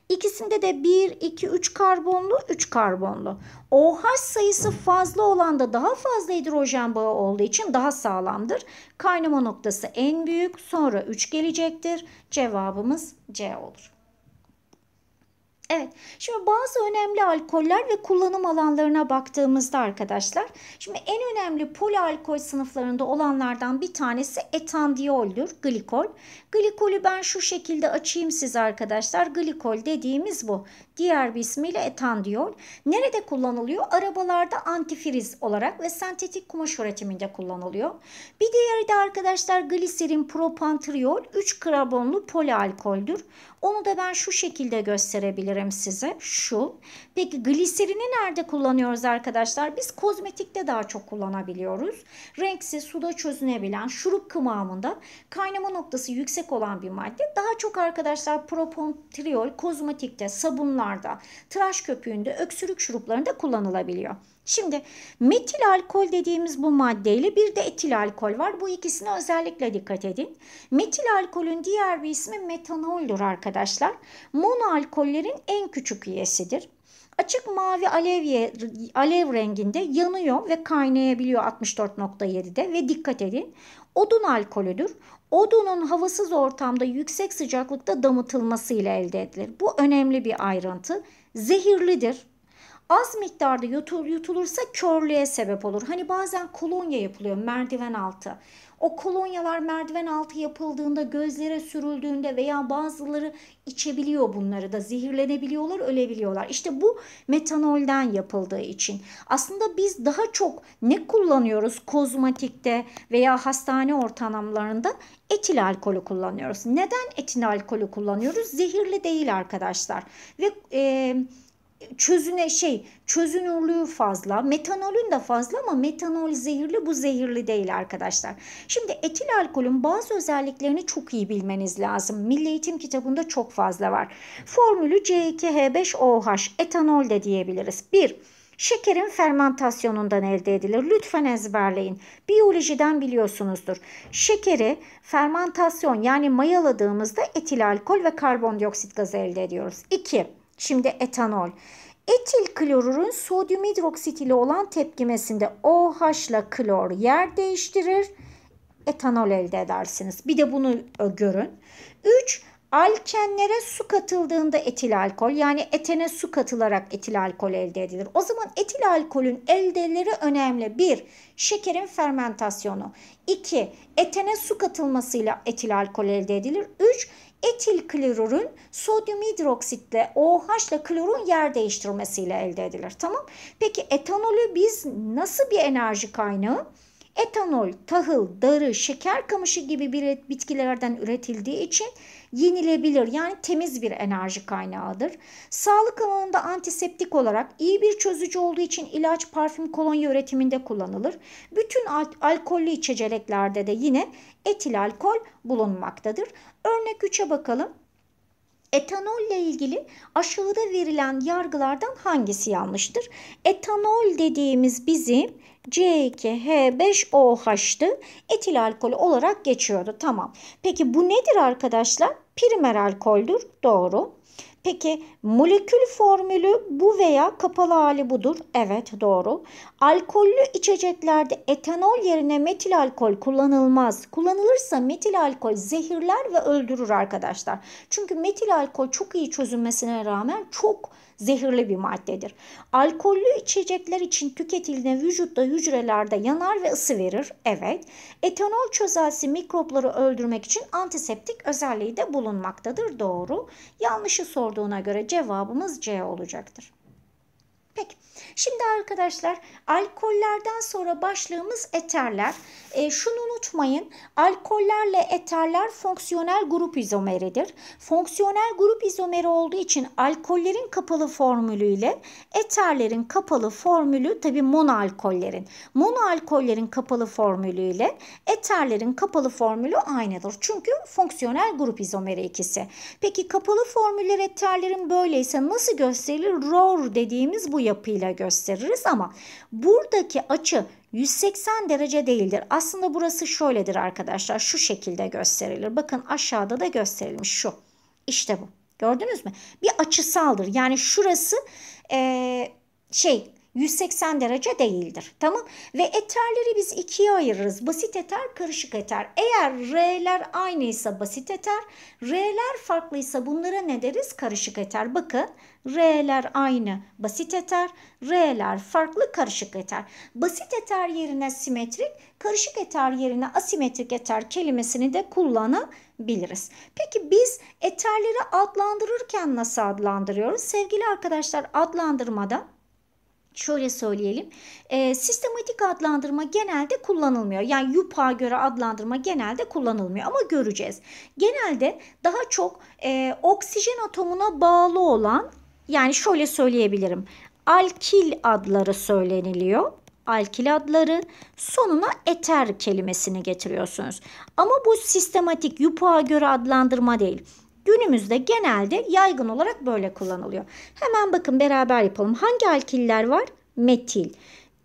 İkisinde de 1, 2, 3 karbonlu, 3 karbonlu. OH sayısı fazla olan da daha fazla hidrojen bağı olduğu için daha sağlamdır. Kaynama noktası en büyük sonra 3 gelecektir. Cevabımız C olur. Evet. Şimdi bazı önemli alkoller ve kullanım alanlarına baktığımızda arkadaşlar. Şimdi en önemli polialkol sınıflarında olanlardan bir tanesi etandioldür. Glikol. Glikolü ben şu şekilde açayım size arkadaşlar. Glikol dediğimiz bu diğer bir ismiyle etandiyol. Nerede kullanılıyor? Arabalarda antifriz olarak ve sentetik kumaş üretiminde kullanılıyor. Bir diğeri de arkadaşlar gliserin propantriol 3 karbonlu polialkoldür. Onu da ben şu şekilde gösterebilirim size. Şu. Peki gliserini nerede kullanıyoruz arkadaşlar? Biz kozmetikte daha çok kullanabiliyoruz. Renksiz suda çözünebilen şurup kıvamında kaynama noktası yüksek olan bir madde. Daha çok arkadaşlar propantriol kozmetikte sabunlar taşımalarda, tıraş köpüğünde, öksürük şuruplarında kullanılabiliyor. Şimdi metil alkol dediğimiz bu maddeyle bir de etil alkol var. Bu ikisine özellikle dikkat edin. Metil alkolün diğer bir ismi metanoldur arkadaşlar. alkollerin en küçük üyesidir. Açık mavi alev, alev renginde yanıyor ve kaynayabiliyor 64.7'de ve dikkat edin odun alkolüdür. Odunun havasız ortamda yüksek sıcaklıkta damıtılması ile elde edilir. Bu önemli bir ayrıntı. Zehirlidir. Az miktarda yutulursa körlüğe sebep olur. Hani bazen kolonya yapılıyor merdiven altı. O kolonyalar merdiven altı yapıldığında, gözlere sürüldüğünde veya bazıları içebiliyor bunları da zehirlenebiliyorlar, ölebiliyorlar. İşte bu metanolden yapıldığı için. Aslında biz daha çok ne kullanıyoruz kozmatikte veya hastane ortamlarında? Etil alkolü kullanıyoruz. Neden etil alkolü kullanıyoruz? Zehirli değil arkadaşlar. Ve eee çözüne şey çözünürlüğü fazla metanolün de fazla ama metanol zehirli bu zehirli değil arkadaşlar. Şimdi etil alkolün bazı özelliklerini çok iyi bilmeniz lazım. Milli Eğitim kitabında çok fazla var. Formülü C2H5OH etanol de diyebiliriz. 1. Şekerin fermentasyonundan elde edilir. Lütfen ezberleyin. Biyolojiden biliyorsunuzdur. Şekeri fermentasyon yani mayaladığımızda etil alkol ve karbondioksit gazı elde ediyoruz. 2. Şimdi etanol. Etil klorurun sodyum hidroksit ile olan tepkimesinde OH ile klor yer değiştirir. Etanol elde edersiniz. Bir de bunu e, görün. 3. Alkenlere su katıldığında etil alkol yani etene su katılarak etil alkol elde edilir. O zaman etil alkolün eldeleri önemli. 1. Şekerin fermentasyonu. 2. Etene su katılmasıyla etil alkol elde edilir. 3 etil klorürün sodyum hidroksitle OH ile klorun yer değiştirmesiyle elde edilir. Tamam. Peki etanolü biz nasıl bir enerji kaynağı? Etanol, tahıl, darı, şeker kamışı gibi bir bitkilerden üretildiği için yenilebilir yani temiz bir enerji kaynağıdır. Sağlık alanında antiseptik olarak iyi bir çözücü olduğu için ilaç, parfüm, kolonya üretiminde kullanılır. Bütün al alkollü içeceklerde de yine etil alkol bulunmaktadır. Örnek 3'e bakalım. Etanol ile ilgili aşağıda verilen yargılardan hangisi yanlıştır? Etanol dediğimiz bizim C2H5OH'tı. E etil alkolü olarak geçiyordu. Tamam. Peki bu nedir arkadaşlar? primer alkoldür. Doğru. Peki molekül formülü bu veya kapalı hali budur. Evet doğru. Alkollü içeceklerde etanol yerine metil alkol kullanılmaz. Kullanılırsa metil alkol zehirler ve öldürür arkadaşlar. Çünkü metil alkol çok iyi çözünmesine rağmen çok zehirli bir maddedir. Alkollü içecekler için tüketildiğinde vücutta hücrelerde yanar ve ısı verir. Evet. Etanol çözelsi mikropları öldürmek için antiseptik özelliği de bulunmaktadır. Doğru. Yanlışı sorduğuna göre cevabımız C olacaktır. Peki şimdi arkadaşlar alkollerden sonra başlığımız eterler. E, şunu unutmayın alkollerle eterler fonksiyonel grup izomeridir. Fonksiyonel grup izomeri olduğu için alkollerin kapalı formülü ile eterlerin kapalı formülü tabi monoalkollerin. Monoalkollerin kapalı formülü ile eterlerin kapalı formülü aynıdır. Çünkü fonksiyonel grup izomeri ikisi. Peki kapalı formüller eterlerin böyleyse nasıl gösterilir? ROR dediğimiz bu yapıyla gösteririz ama buradaki açı 180 derece değildir. Aslında burası şöyledir arkadaşlar. Şu şekilde gösterilir. Bakın aşağıda da gösterilmiş şu. İşte bu. Gördünüz mü? Bir açısaldır. Yani şurası ee, şey 180 derece değildir. Tamam ve eterleri biz ikiye ayırırız. Basit eter, karışık eter. Eğer R'ler aynıysa basit eter, R'ler farklıysa bunlara ne deriz? Karışık eter. Bakın R'ler aynı basit eter, R'ler farklı karışık eter. Basit eter yerine simetrik, karışık eter yerine asimetrik eter kelimesini de kullanabiliriz. Peki biz eterleri adlandırırken nasıl adlandırıyoruz? Sevgili arkadaşlar adlandırmada şöyle söyleyelim. E, sistematik adlandırma genelde kullanılmıyor. Yani YUPA göre adlandırma genelde kullanılmıyor ama göreceğiz. Genelde daha çok e, oksijen atomuna bağlı olan yani şöyle söyleyebilirim. Alkil adları söyleniliyor alkil adları sonuna eter kelimesini getiriyorsunuz. Ama bu sistematik yupuğa göre adlandırma değil günümüzde genelde yaygın olarak böyle kullanılıyor. Hemen bakın beraber yapalım. Hangi alkiller var? Metil.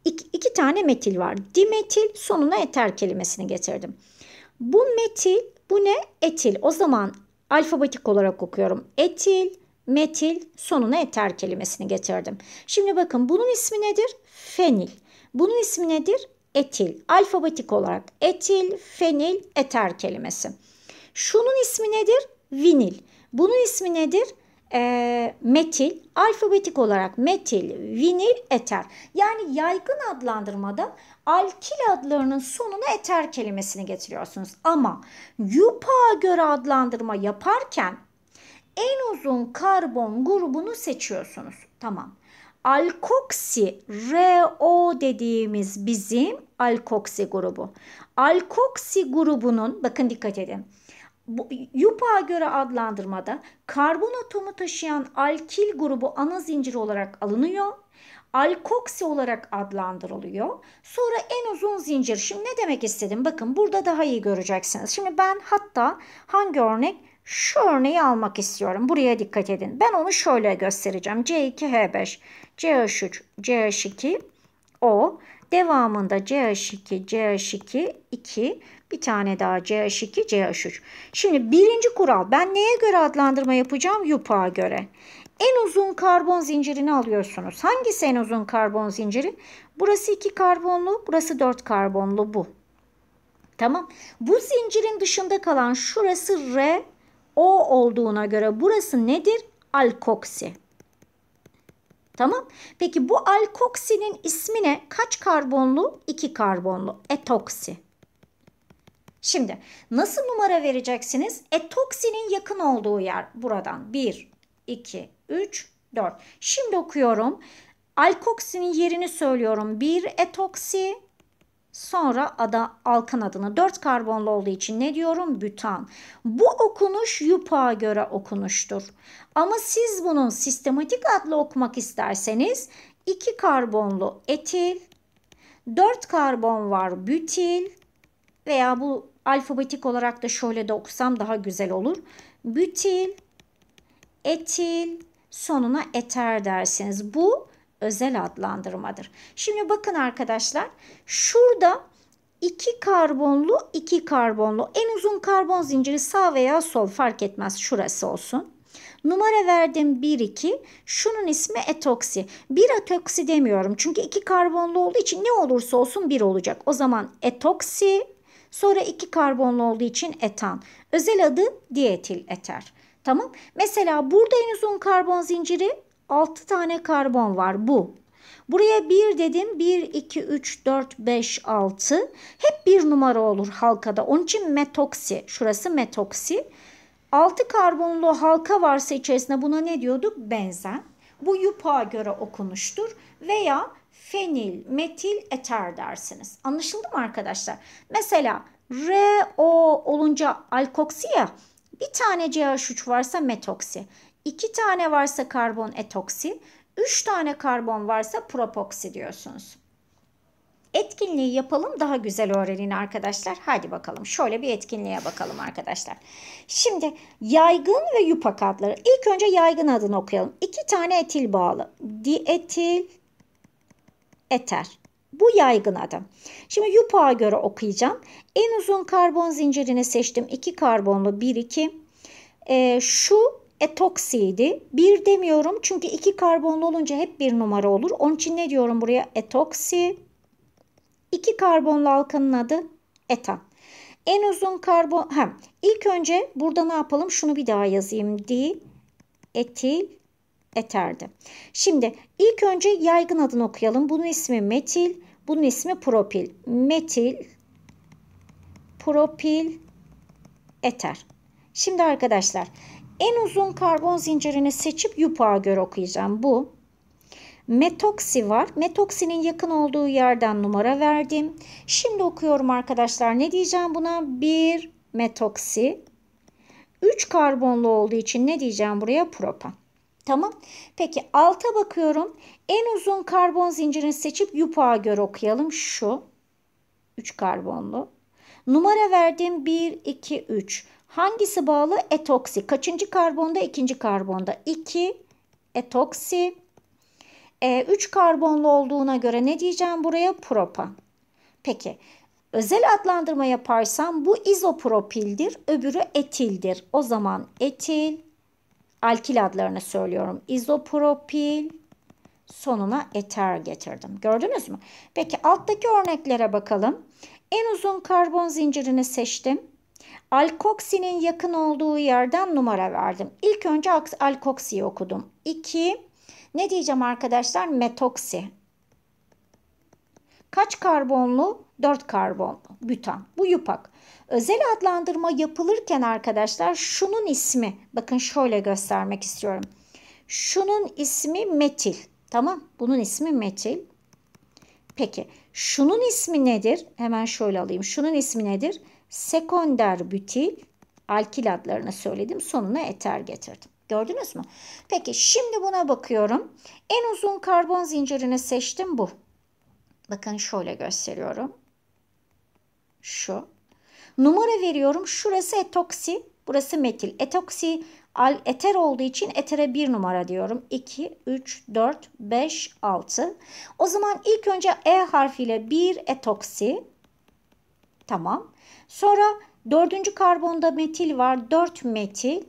İki, iki tane metil var. Dimetil sonuna eter kelimesini getirdim. Bu metil, bu ne? Etil. O zaman alfabetik olarak okuyorum. Etil, metil, sonuna eter kelimesini getirdim. Şimdi bakın bunun ismi nedir? Fenil. Bunun ismi nedir? Etil. Alfabetik olarak etil, fenil, eter kelimesi. Şunun ismi nedir? vinil. Bunun ismi nedir? E, metil, alfabetik olarak metil, vinil, eter. Yani yaygın adlandırmada alkil adlarının sonuna eter kelimesini getiriyorsunuz. Ama yupağa göre adlandırma yaparken en uzun karbon grubunu seçiyorsunuz. Tamam. Alkoksi RO dediğimiz bizim alkoksi grubu. Alkoksi grubunun bakın dikkat edin. YUPA'a göre adlandırmada karbon atomu taşıyan alkil grubu ana zincir olarak alınıyor. Alkoksi olarak adlandırılıyor. Sonra en uzun zincir. Şimdi ne demek istedim? Bakın burada daha iyi göreceksiniz. Şimdi ben hatta hangi örnek? Şu örneği almak istiyorum. Buraya dikkat edin. Ben onu şöyle göstereceğim. C2H5, CH3, CH2, O. Devamında CH2, CH2, 2. Bir tane daha CH2, CH3. Şimdi birinci kural ben neye göre adlandırma yapacağım? Yupağa göre. En uzun karbon zincirini alıyorsunuz. Hangisi en uzun karbon zinciri? Burası 2 karbonlu, burası 4 karbonlu bu. Tamam. Bu zincirin dışında kalan şurası R, O olduğuna göre burası nedir? Alkoksi. Tamam. Peki bu alkoksinin ismi ne? Kaç karbonlu? 2 karbonlu. Etoksi. Şimdi nasıl numara vereceksiniz? E toksinin yakın olduğu yer buradan 1, 2, 3, 4. Şimdi okuyorum. Alkoksinin yerini söylüyorum. 1 etoksi sonra ada, alkan adını 4 karbonlu olduğu için ne diyorum? Bütan. Bu okunuş yupağa göre okunuştur. Ama siz bunun sistematik adlı okumak isterseniz 2 karbonlu etil, 4 karbon var bütil veya bu alfabetik olarak da şöyle de okusam daha güzel olur. Bütil, etil, sonuna eter dersiniz. Bu özel adlandırmadır. Şimdi bakın arkadaşlar şurada iki karbonlu iki karbonlu en uzun karbon zinciri sağ veya sol fark etmez şurası olsun. Numara verdim 1 2. Şunun ismi etoksi. Bir etoksi demiyorum çünkü iki karbonlu olduğu için ne olursa olsun bir olacak. O zaman etoksi Sonra iki karbonlu olduğu için etan. Özel adı dietil eter. Tamam. Mesela burada en uzun karbon zinciri 6 tane karbon var bu. Buraya 1 dedim. 1, 2, 3, 4, 5, 6. Hep bir numara olur halkada. Onun için metoksi. Şurası metoksi. 6 karbonlu halka varsa içerisinde buna ne diyorduk? Benzen. Bu yupa göre okunuştur veya fenil, metil, eter dersiniz. Anlaşıldı mı arkadaşlar? Mesela R O olunca alkoksi ya bir tane CH3 varsa metoksi, iki tane varsa karbon etoksi, üç tane karbon varsa propoksi diyorsunuz etkinliği yapalım daha güzel öğrenin arkadaşlar. Hadi bakalım şöyle bir etkinliğe bakalım arkadaşlar. Şimdi yaygın ve yupak adları. İlk önce yaygın adını okuyalım. İki tane etil bağlı. Dietil, eter. Bu yaygın adım. Şimdi yupağa göre okuyacağım. En uzun karbon zincirini seçtim. 2 karbonlu bir iki. E, şu etoksiydi. Bir demiyorum çünkü iki karbonlu olunca hep bir numara olur. Onun için ne diyorum buraya? Etoksi İki karbonlu halkanın adı etan. En uzun karbon ha ilk önce burada ne yapalım? Şunu bir daha yazayım. Di etil eterdi. Şimdi ilk önce yaygın adını okuyalım. Bunun ismi metil, bunun ismi propil. Metil propil eter. Şimdi arkadaşlar en uzun karbon zincirini seçip yupağa göre okuyacağım. Bu Metoksi var. Metoksinin yakın olduğu yerden numara verdim. Şimdi okuyorum arkadaşlar. Ne diyeceğim buna? 1 metoksi. 3 karbonlu olduğu için ne diyeceğim buraya? Propan. Tamam. Peki alta bakıyorum. En uzun karbon zincirini seçip yupağa göre okuyalım. Şu. 3 karbonlu. Numara verdim 1, 2, 3. Hangisi bağlı? Etoksi. Kaçıncı karbonda? İkinci karbonda. 2, etoksi. E, 3 karbonlu olduğuna göre ne diyeceğim buraya? Propan. Peki özel adlandırma yaparsam bu izopropildir, öbürü etildir. O zaman etil, alkil adlarını söylüyorum. İzopropil, sonuna eter getirdim. Gördünüz mü? Peki alttaki örneklere bakalım. En uzun karbon zincirini seçtim. Alkoksinin yakın olduğu yerden numara verdim. İlk önce alkoksiyi okudum. 2, ne diyeceğim arkadaşlar? Metoksi. Kaç karbonlu? 4 karbonlu. Butan. Bu yupak. Özel adlandırma yapılırken arkadaşlar şunun ismi. Bakın şöyle göstermek istiyorum. Şunun ismi metil. Tamam. Bunun ismi metil. Peki. Şunun ismi nedir? Hemen şöyle alayım. Şunun ismi nedir? Sekonder butil. Alkil adlarını söyledim. Sonuna eter getirdim. Gördünüz mü? Peki şimdi buna bakıyorum. En uzun karbon zincirini seçtim bu. Bakın şöyle gösteriyorum. Şu. Numara veriyorum. Şurası etoksi, burası metil. Etoksi al eter olduğu için etere bir numara diyorum. 2, 3, 4, 5, 6. O zaman ilk önce E harfiyle bir etoksi. Tamam. Sonra dördüncü karbonda metil var. 4 metil.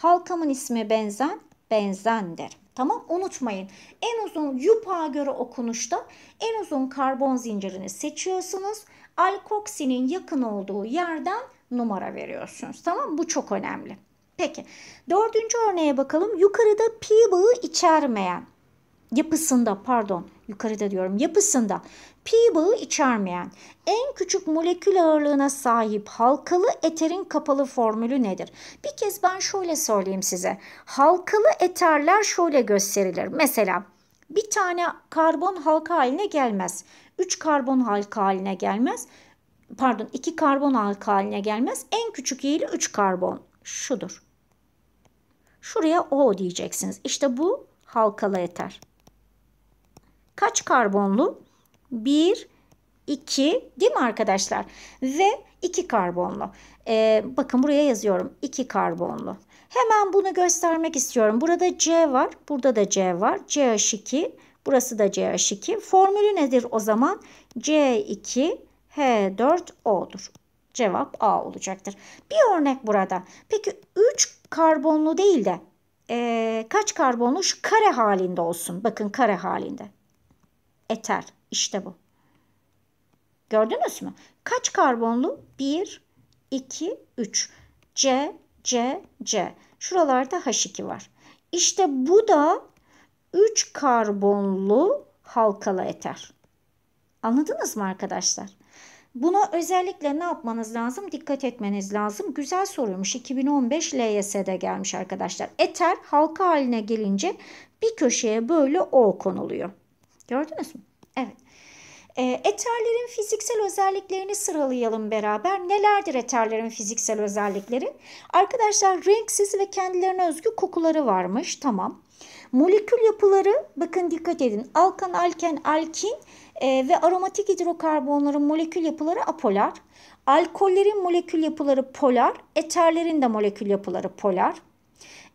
Halkamın ismi benzen, benzen derim. Tamam unutmayın. En uzun yupağa göre okunuşta en uzun karbon zincirini seçiyorsunuz. Alkoksinin yakın olduğu yerden numara veriyorsunuz. Tamam bu çok önemli. Peki dördüncü örneğe bakalım. Yukarıda pi bağı içermeyen yapısında pardon yukarıda diyorum yapısında pi bağı içermeyen, en küçük molekül ağırlığına sahip halkalı eterin kapalı formülü nedir? Bir kez ben şöyle söyleyeyim size. Halkalı eterler şöyle gösterilir. Mesela bir tane karbon halka haline gelmez. 3 karbon halka haline gelmez. Pardon 2 karbon halka haline gelmez. En küçük yeğili 3 karbon. Şudur. Şuraya O diyeceksiniz. İşte bu halkalı eter. Kaç karbonlu? 1, 2 değil mi arkadaşlar? Ve 2 karbonlu. Ee, bakın buraya yazıyorum 2 karbonlu. Hemen bunu göstermek istiyorum. Burada C var, burada da C var. CH2, burası da CH2. Formülü nedir o zaman? C2H4O'dur. Cevap A olacaktır. Bir örnek burada. Peki 3 karbonlu değil de e, kaç karbonlu? Şu kare halinde olsun. Bakın kare halinde. Eter. İşte bu. Gördünüz mü? Kaç karbonlu? 1, 2, 3. C, C, C. Şuralarda H2 var. İşte bu da 3 karbonlu halkalı eter. Anladınız mı arkadaşlar? Buna özellikle ne yapmanız lazım? Dikkat etmeniz lazım. Güzel soruymuş. 2015 LYS'de gelmiş arkadaşlar. Eter halka haline gelince bir köşeye böyle O konuluyor. Gördünüz mü? Evet. E, eterlerin fiziksel özelliklerini sıralayalım beraber. Nelerdir eterlerin fiziksel özellikleri? Arkadaşlar renksiz ve kendilerine özgü kokuları varmış. Tamam. Molekül yapıları bakın dikkat edin. Alkan, alken, alkin e, ve aromatik hidrokarbonların molekül yapıları apolar. Alkollerin molekül yapıları polar. Eterlerin de molekül yapıları polar.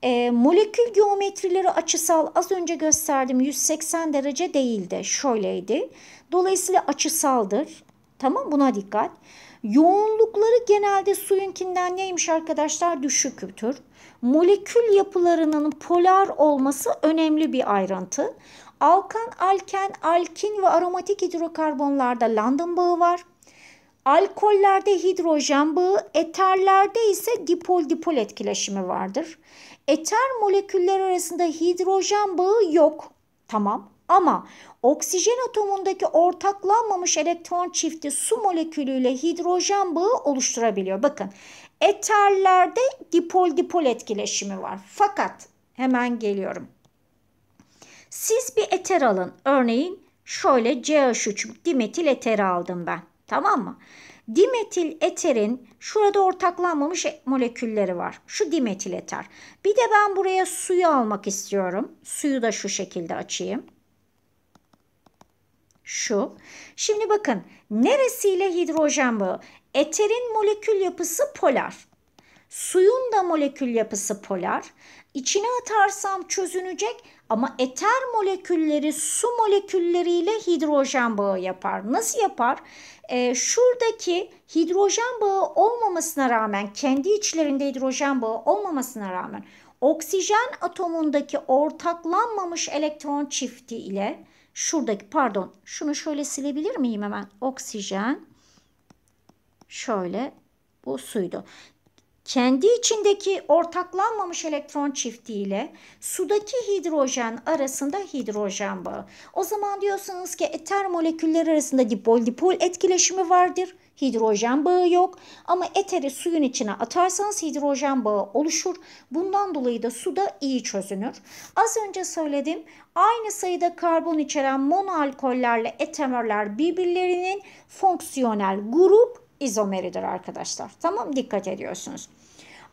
E, molekül geometrileri açısal az önce gösterdim 180 derece değildi. Şöyleydi. Dolayısıyla açısaldır. Tamam buna dikkat. Yoğunlukları genelde suyunkinden neymiş arkadaşlar? Düşüktür. Molekül yapılarının polar olması önemli bir ayrıntı. Alkan, alken, alkin ve aromatik hidrokarbonlarda London bağı var. Alkollerde hidrojen bağı, eterlerde ise dipol dipol etkileşimi vardır. Eter moleküller arasında hidrojen bağı yok. Tamam ama oksijen atomundaki ortaklanmamış elektron çifti su molekülüyle hidrojen bağı oluşturabiliyor. Bakın eterlerde dipol dipol etkileşimi var. Fakat hemen geliyorum. Siz bir eter alın. Örneğin şöyle CH3 dimetil eteri aldım ben. Tamam mı? dimetil eterin şurada ortaklanmamış molekülleri var. Şu dimetil eter. Bir de ben buraya suyu almak istiyorum. Suyu da şu şekilde açayım. Şu. Şimdi bakın neresiyle hidrojen bağı? Eterin molekül yapısı polar. Suyun da molekül yapısı polar. İçine atarsam çözünecek ama eter molekülleri su molekülleriyle hidrojen bağı yapar. Nasıl yapar? E, şuradaki hidrojen bağı olmamasına rağmen kendi içlerinde hidrojen bağı olmamasına rağmen oksijen atomundaki ortaklanmamış elektron çifti ile şuradaki pardon şunu şöyle silebilir miyim hemen oksijen şöyle bu suydu kendi içindeki ortaklanmamış elektron çiftiyle sudaki hidrojen arasında hidrojen bağı. O zaman diyorsunuz ki eter moleküller arasında dipol dipol etkileşimi vardır. Hidrojen bağı yok ama eteri suyun içine atarsanız hidrojen bağı oluşur. Bundan dolayı da suda iyi çözünür. Az önce söyledim aynı sayıda karbon içeren monoalkollerle etemörler birbirlerinin fonksiyonel grup izomeridir arkadaşlar. Tamam dikkat ediyorsunuz.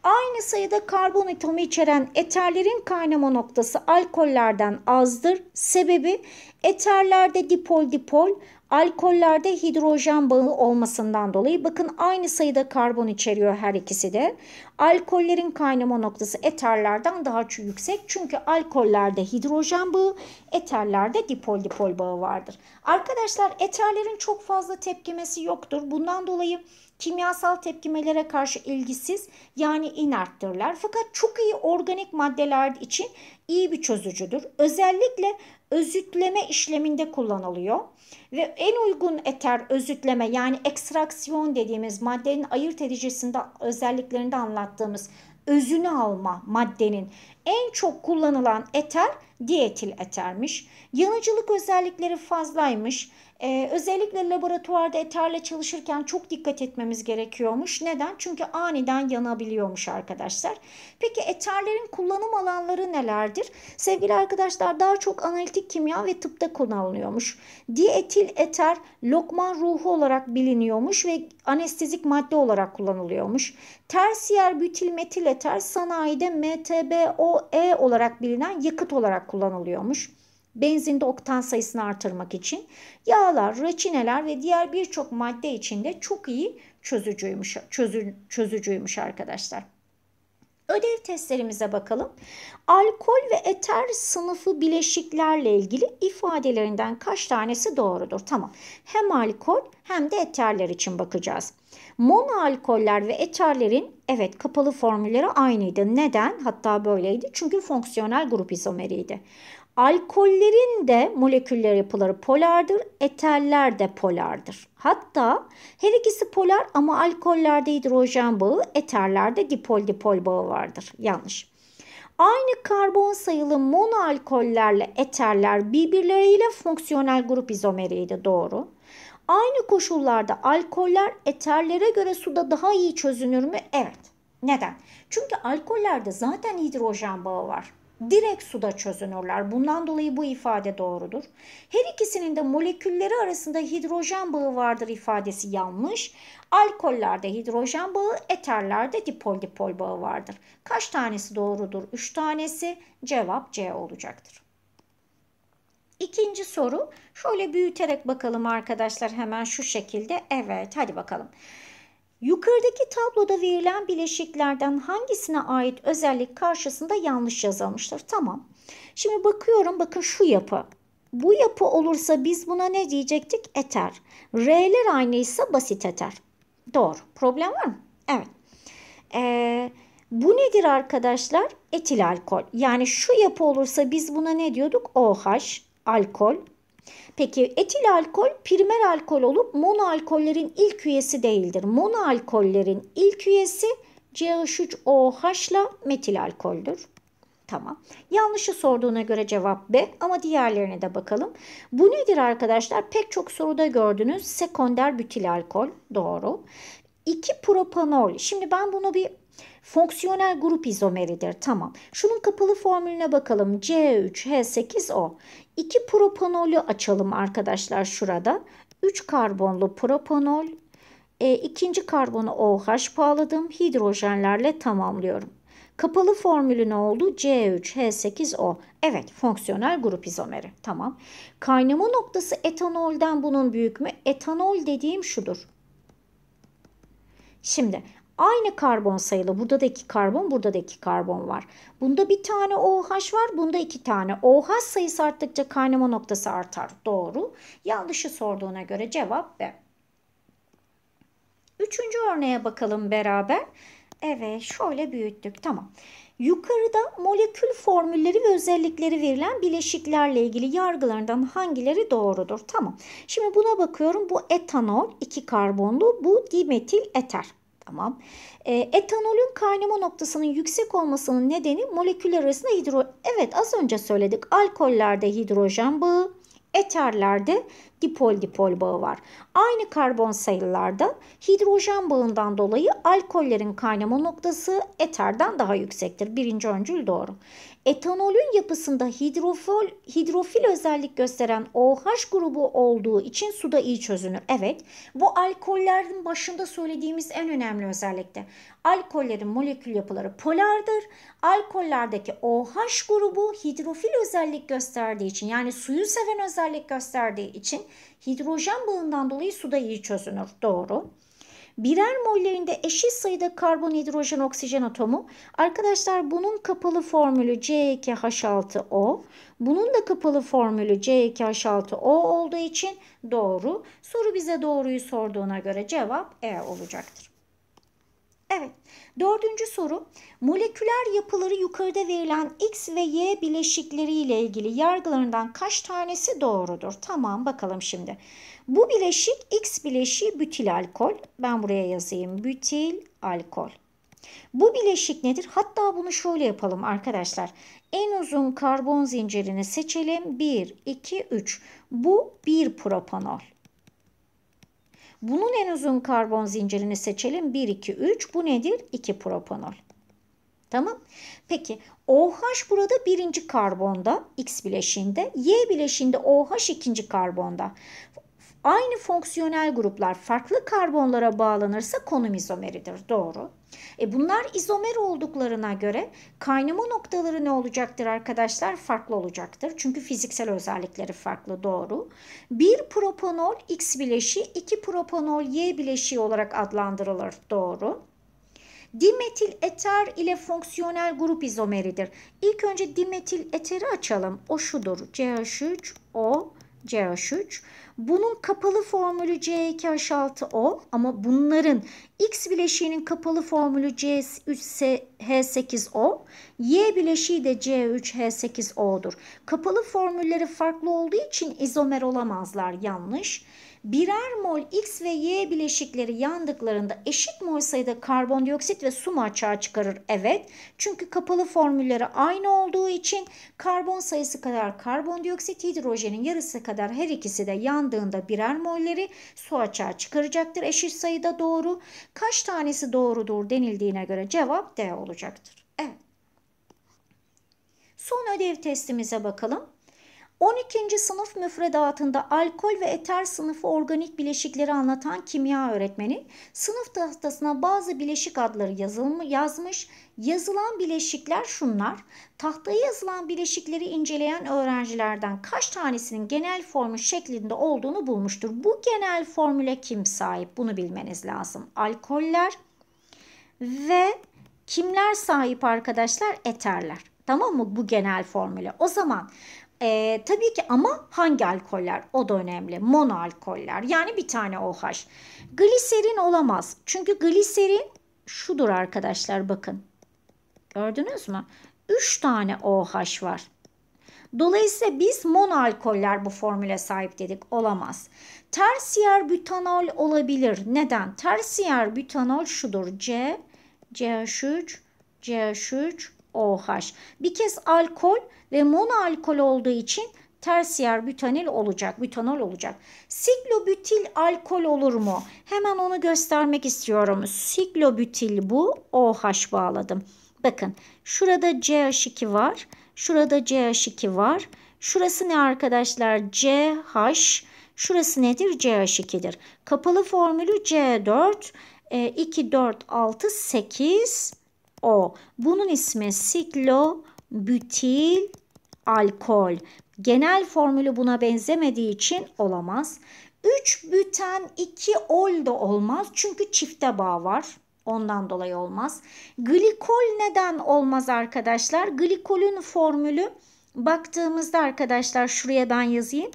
Aynı sayıda karbon atomu içeren eterlerin kaynama noktası alkollerden azdır. Sebebi eterlerde dipol dipol, Alkollerde hidrojen bağı olmasından dolayı bakın aynı sayıda karbon içeriyor her ikisi de. Alkollerin kaynama noktası eterlerden daha çok yüksek. Çünkü alkollerde hidrojen bağı, eterlerde dipol dipol bağı vardır. Arkadaşlar eterlerin çok fazla tepkimesi yoktur. Bundan dolayı kimyasal tepkimelere karşı ilgisiz yani inerttirler. Fakat çok iyi organik maddeler için iyi bir çözücüdür. Özellikle özütleme işleminde kullanılıyor. Ve en uygun eter özütleme yani ekstraksiyon dediğimiz maddenin ayırt edicisinde özelliklerinde anlattığımız özünü alma maddenin en çok kullanılan eter dietil etermiş. Yanıcılık özellikleri fazlaymış. Ee, özellikle laboratuvarda eterle çalışırken çok dikkat etmemiz gerekiyormuş. Neden? Çünkü aniden yanabiliyormuş arkadaşlar. Peki eterlerin kullanım alanları nelerdir? Sevgili arkadaşlar daha çok analitik kimya ve tıpta kullanılıyormuş. alınıyormuş. Dietil eter lokman ruhu olarak biliniyormuş ve anestezik madde olarak kullanılıyormuş. Tersiyer bütil metil eter sanayide MTBOE olarak bilinen yakıt olarak kullanılıyormuş. Benzinde oktan sayısını artırmak için yağlar, reçineler ve diğer birçok madde içinde çok iyi çözücüymüş, çözü, çözücüymüş arkadaşlar. Ödev testlerimize bakalım. Alkol ve eter sınıfı bileşiklerle ilgili ifadelerinden kaç tanesi doğrudur? Tamam. Hem alkol hem de eterler için bakacağız. Monoalkoller ve eterlerin evet kapalı formülleri aynıydı. Neden? Hatta böyleydi. Çünkü fonksiyonel grup izomeriydi. Alkollerin de moleküller yapıları polardır, eteller de polardır. Hatta her ikisi polar ama alkollerde hidrojen bağı, eterlerde dipol dipol bağı vardır. Yanlış. Aynı karbon sayılı monoalkollerle eterler birbirleriyle fonksiyonel grup izomeriydi doğru. Aynı koşullarda alkoller eterlere göre suda daha iyi çözünür mü? Evet. Neden? Çünkü alkollerde zaten hidrojen bağı var direkt suda çözünürler. Bundan dolayı bu ifade doğrudur. Her ikisinin de molekülleri arasında hidrojen bağı vardır ifadesi yanlış. Alkollerde hidrojen bağı, eterlerde dipol dipol bağı vardır. Kaç tanesi doğrudur? 3 tanesi. Cevap C olacaktır. İkinci soru şöyle büyüterek bakalım arkadaşlar hemen şu şekilde. Evet hadi bakalım. Yukarıdaki tabloda verilen bileşiklerden hangisine ait özellik karşısında yanlış yazılmıştır? Tamam. Şimdi bakıyorum bakın şu yapı. Bu yapı olursa biz buna ne diyecektik? Eter. R'ler aynıysa basit eter. Doğru. Problem var mı? Evet. Ee, bu nedir arkadaşlar? Etil alkol. Yani şu yapı olursa biz buna ne diyorduk? OH, alkol. Peki etil alkol primer alkol olup monoalkollerin ilk üyesi değildir. Monoalkollerin ilk üyesi CH3OH ile metil alkoldür. Tamam. Yanlışı sorduğuna göre cevap B ama diğerlerine de bakalım. Bu nedir arkadaşlar? Pek çok soruda gördünüz. Sekonder butil alkol. Doğru. 2 propanol. Şimdi ben bunu bir Fonksiyonel grup izomeridir. Tamam. Şunun kapalı formülüne bakalım. C3H8O. İki propanolü açalım arkadaşlar şurada. 3 karbonlu propanol. E, ikinci karbonu OH bağladım. Hidrojenlerle tamamlıyorum. Kapalı formülü ne oldu? C3H8O. Evet fonksiyonel grup izomeri. Tamam. Kaynama noktası etanolden bunun büyük mü? Etanol dediğim şudur. Şimdi Aynı karbon sayılı. Burada da iki karbon, burada da iki karbon var. Bunda bir tane OH var, bunda iki tane. OH sayısı arttıkça kaynama noktası artar. Doğru. Yanlışı sorduğuna göre cevap B. Üçüncü örneğe bakalım beraber. Evet şöyle büyüttük tamam. Yukarıda molekül formülleri ve özellikleri verilen bileşiklerle ilgili yargılarından hangileri doğrudur? Tamam. Şimdi buna bakıyorum. Bu etanol, iki karbonlu, bu dimetil eter. Tamam. E, etanolün kaynama noktasının yüksek olmasının nedeni moleküller arasında hidro... Evet az önce söyledik. Alkollerde hidrojen bağı, eterlerde dipol dipol bağı var. Aynı karbon sayılarda hidrojen bağından dolayı alkollerin kaynama noktası eterden daha yüksektir. Birinci öncül doğru. Etanolün yapısında hidrofil, hidrofil özellik gösteren OH grubu olduğu için suda iyi çözünür. Evet bu alkollerin başında söylediğimiz en önemli özellikte. Alkollerin molekül yapıları polardır. Alkollerdeki OH grubu hidrofil özellik gösterdiği için yani suyu seven özellik gösterdiği için hidrojen bağından dolayı suda iyi çözünür. Doğru birer mollerinde eşit sayıda karbon, hidrojen, oksijen atomu. Arkadaşlar bunun kapalı formülü C2H6O. Bunun da kapalı formülü C2H6O olduğu için doğru. Soru bize doğruyu sorduğuna göre cevap E olacaktır. Evet. Dördüncü soru. Moleküler yapıları yukarıda verilen X ve Y bileşikleri ile ilgili yargılarından kaç tanesi doğrudur? Tamam bakalım şimdi. Bu bileşik X bileşiği butil alkol. Ben buraya yazayım. Butil alkol. Bu bileşik nedir? Hatta bunu şöyle yapalım arkadaşlar. En uzun karbon zincirini seçelim. 1, 2, 3. Bu bir propanol. Bunun en uzun karbon zincirini seçelim. 1, 2, 3. Bu nedir? 2 propanol. Tamam. Peki OH burada birinci karbonda X bileşiğinde. Y bileşiğinde OH ikinci karbonda aynı fonksiyonel gruplar farklı karbonlara bağlanırsa konum izomeridir. Doğru. E bunlar izomer olduklarına göre kaynama noktaları ne olacaktır arkadaşlar? Farklı olacaktır. Çünkü fiziksel özellikleri farklı doğru. Bir propanol X bileşi, iki propanol Y bileşi olarak adlandırılır. Doğru. Dimetil eter ile fonksiyonel grup izomeridir. İlk önce dimetil eteri açalım. O şudur. CH3, O, CH3. Bunun kapalı formülü C2H6O ama bunların X bileşiğinin kapalı formülü C3H8O, Y bileşiği de C3H8O'dur. Kapalı formülleri farklı olduğu için izomer olamazlar yanlış birer mol X ve Y bileşikleri yandıklarında eşit mol sayıda karbondioksit ve su mu açığa çıkarır? Evet. Çünkü kapalı formülleri aynı olduğu için karbon sayısı kadar karbondioksit, hidrojenin yarısı kadar her ikisi de yandığında birer molleri su açığa çıkaracaktır. Eşit sayıda doğru. Kaç tanesi doğrudur denildiğine göre cevap D olacaktır. Evet. Son ödev testimize bakalım. 12. sınıf müfredatında alkol ve eter sınıfı organik bileşikleri anlatan kimya öğretmeni sınıf tahtasına bazı bileşik adları yazılmış, yazmış. Yazılan bileşikler şunlar. Tahtaya yazılan bileşikleri inceleyen öğrencilerden kaç tanesinin genel formu şeklinde olduğunu bulmuştur. Bu genel formüle kim sahip? Bunu bilmeniz lazım. Alkoller ve kimler sahip arkadaşlar? Eterler. Tamam mı bu genel formüle? O zaman e, tabii ki ama hangi alkoller? O da önemli. alkoller yani bir tane OH. Gliserin olamaz. Çünkü gliserin şudur arkadaşlar bakın. Gördünüz mü? 3 tane OH var. Dolayısıyla biz alkoller bu formüle sahip dedik. Olamaz. Tersiyer butanol olabilir. Neden? Tersiyer butanol şudur. C, CH3, CH3, OH. Bir kez alkol ve alkol olduğu için tersiyer butanil olacak, butanol olacak. Siklobütil alkol olur mu? Hemen onu göstermek istiyorum. Siklobütil bu, OH bağladım. Bakın şurada CH2 var, şurada CH2 var. Şurası ne arkadaşlar? CH, şurası nedir? CH2'dir. Kapalı formülü C4, 2, 4, 6, 8, O. Bunun ismi siklobütil alkol. Genel formülü buna benzemediği için olamaz. 3 büten 2 ol da olmaz çünkü çifte bağ var. Ondan dolayı olmaz. Glikol neden olmaz arkadaşlar? Glikolün formülü baktığımızda arkadaşlar şuraya ben yazayım.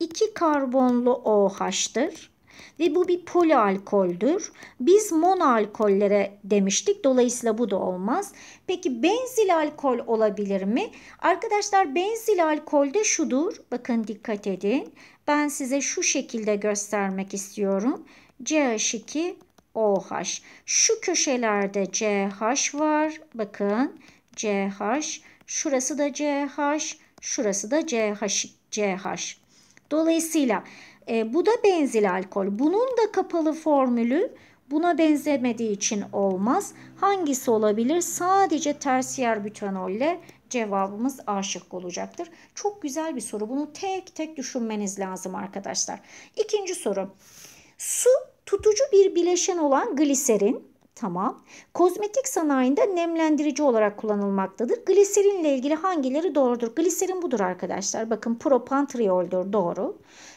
2 karbonlu OH'tır ve bu bir polialkoldür. Biz monoalkollere demiştik. Dolayısıyla bu da olmaz. Peki benzil alkol olabilir mi? Arkadaşlar benzil alkolde şudur. Bakın dikkat edin. Ben size şu şekilde göstermek istiyorum. CH2 OH. Şu köşelerde CH var. Bakın CH. Şurası da CH. Şurası da CH. CH. Dolayısıyla e, bu da benzil alkol. Bunun da kapalı formülü buna benzemediği için olmaz. Hangisi olabilir? Sadece tersiyer butanolle cevabımız A olacaktır. Çok güzel bir soru. Bunu tek tek düşünmeniz lazım arkadaşlar. İkinci soru. Su tutucu bir bileşen olan gliserin Tamam. Kozmetik sanayinde nemlendirici olarak kullanılmaktadır. Gliserinle ilgili hangileri doğrudur? Gliserin budur arkadaşlar. Bakın propantrioldür doğru.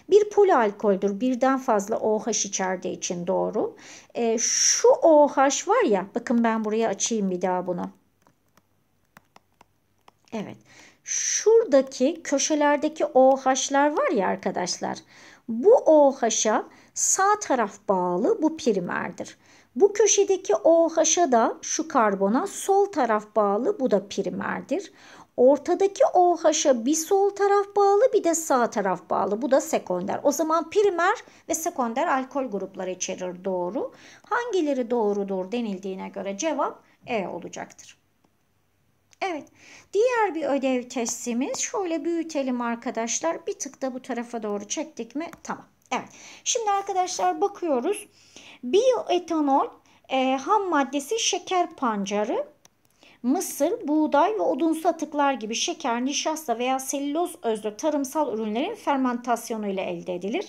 Bir pol alkoldür. Birden fazla OH içerdiği için doğru. E, şu OH var ya bakın ben buraya açayım bir daha bunu. Evet. Şuradaki köşelerdeki OH'lar var ya arkadaşlar. Bu OH'a sağ taraf bağlı bu primerdir. Bu köşedeki OH'a da şu karbona sol taraf bağlı bu da primerdir. Ortadaki OH'a bir sol taraf bağlı bir de sağ taraf bağlı. Bu da sekonder. O zaman primer ve sekonder alkol grupları içerir doğru. Hangileri doğrudur denildiğine göre cevap E olacaktır. Evet. Diğer bir ödev testimiz şöyle büyütelim arkadaşlar. Bir tık da bu tarafa doğru çektik mi? Tamam. Evet. Şimdi arkadaşlar bakıyoruz. Bioetanol e, ham maddesi şeker pancarı mısır, buğday ve odunsu atıklar gibi şeker, nişasta veya selüloz özlü tarımsal ürünlerin fermentasyonu ile elde edilir.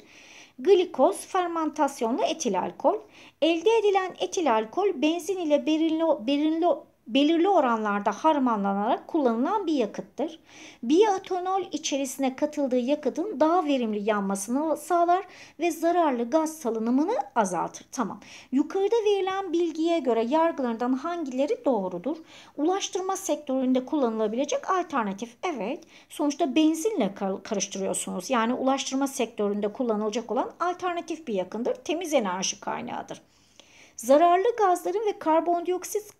Glikoz fermentasyonla etil alkol. Elde edilen etil alkol benzin ile berinlo, berinlo, belirli oranlarda harmanlanarak kullanılan bir yakıttır. Bioetanol içerisine katıldığı yakıtın daha verimli yanmasını sağlar ve zararlı gaz salınımını azaltır. Tamam. Yukarıda verilen bilgiye göre yargılarından hangileri doğrudur? Ulaştırma sektöründe kullanılabilecek alternatif evet. Sonuçta benzinle karıştırıyorsunuz. Yani ulaştırma sektöründe kullanılacak olan alternatif bir yakındır. Temiz enerji kaynağıdır. Zararlı gazların ve karbondioksit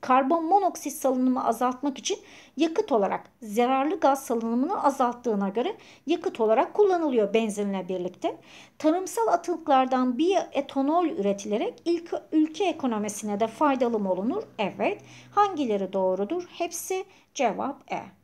karbon monoksit salınımı azaltmak için yakıt olarak zararlı gaz salınımını azalttığına göre yakıt olarak kullanılıyor benzinle birlikte. Tarımsal atıklardan bioetanol üretilerek ilk ülke ekonomisine de faydalı mı olunur? Evet. Hangileri doğrudur? Hepsi cevap E.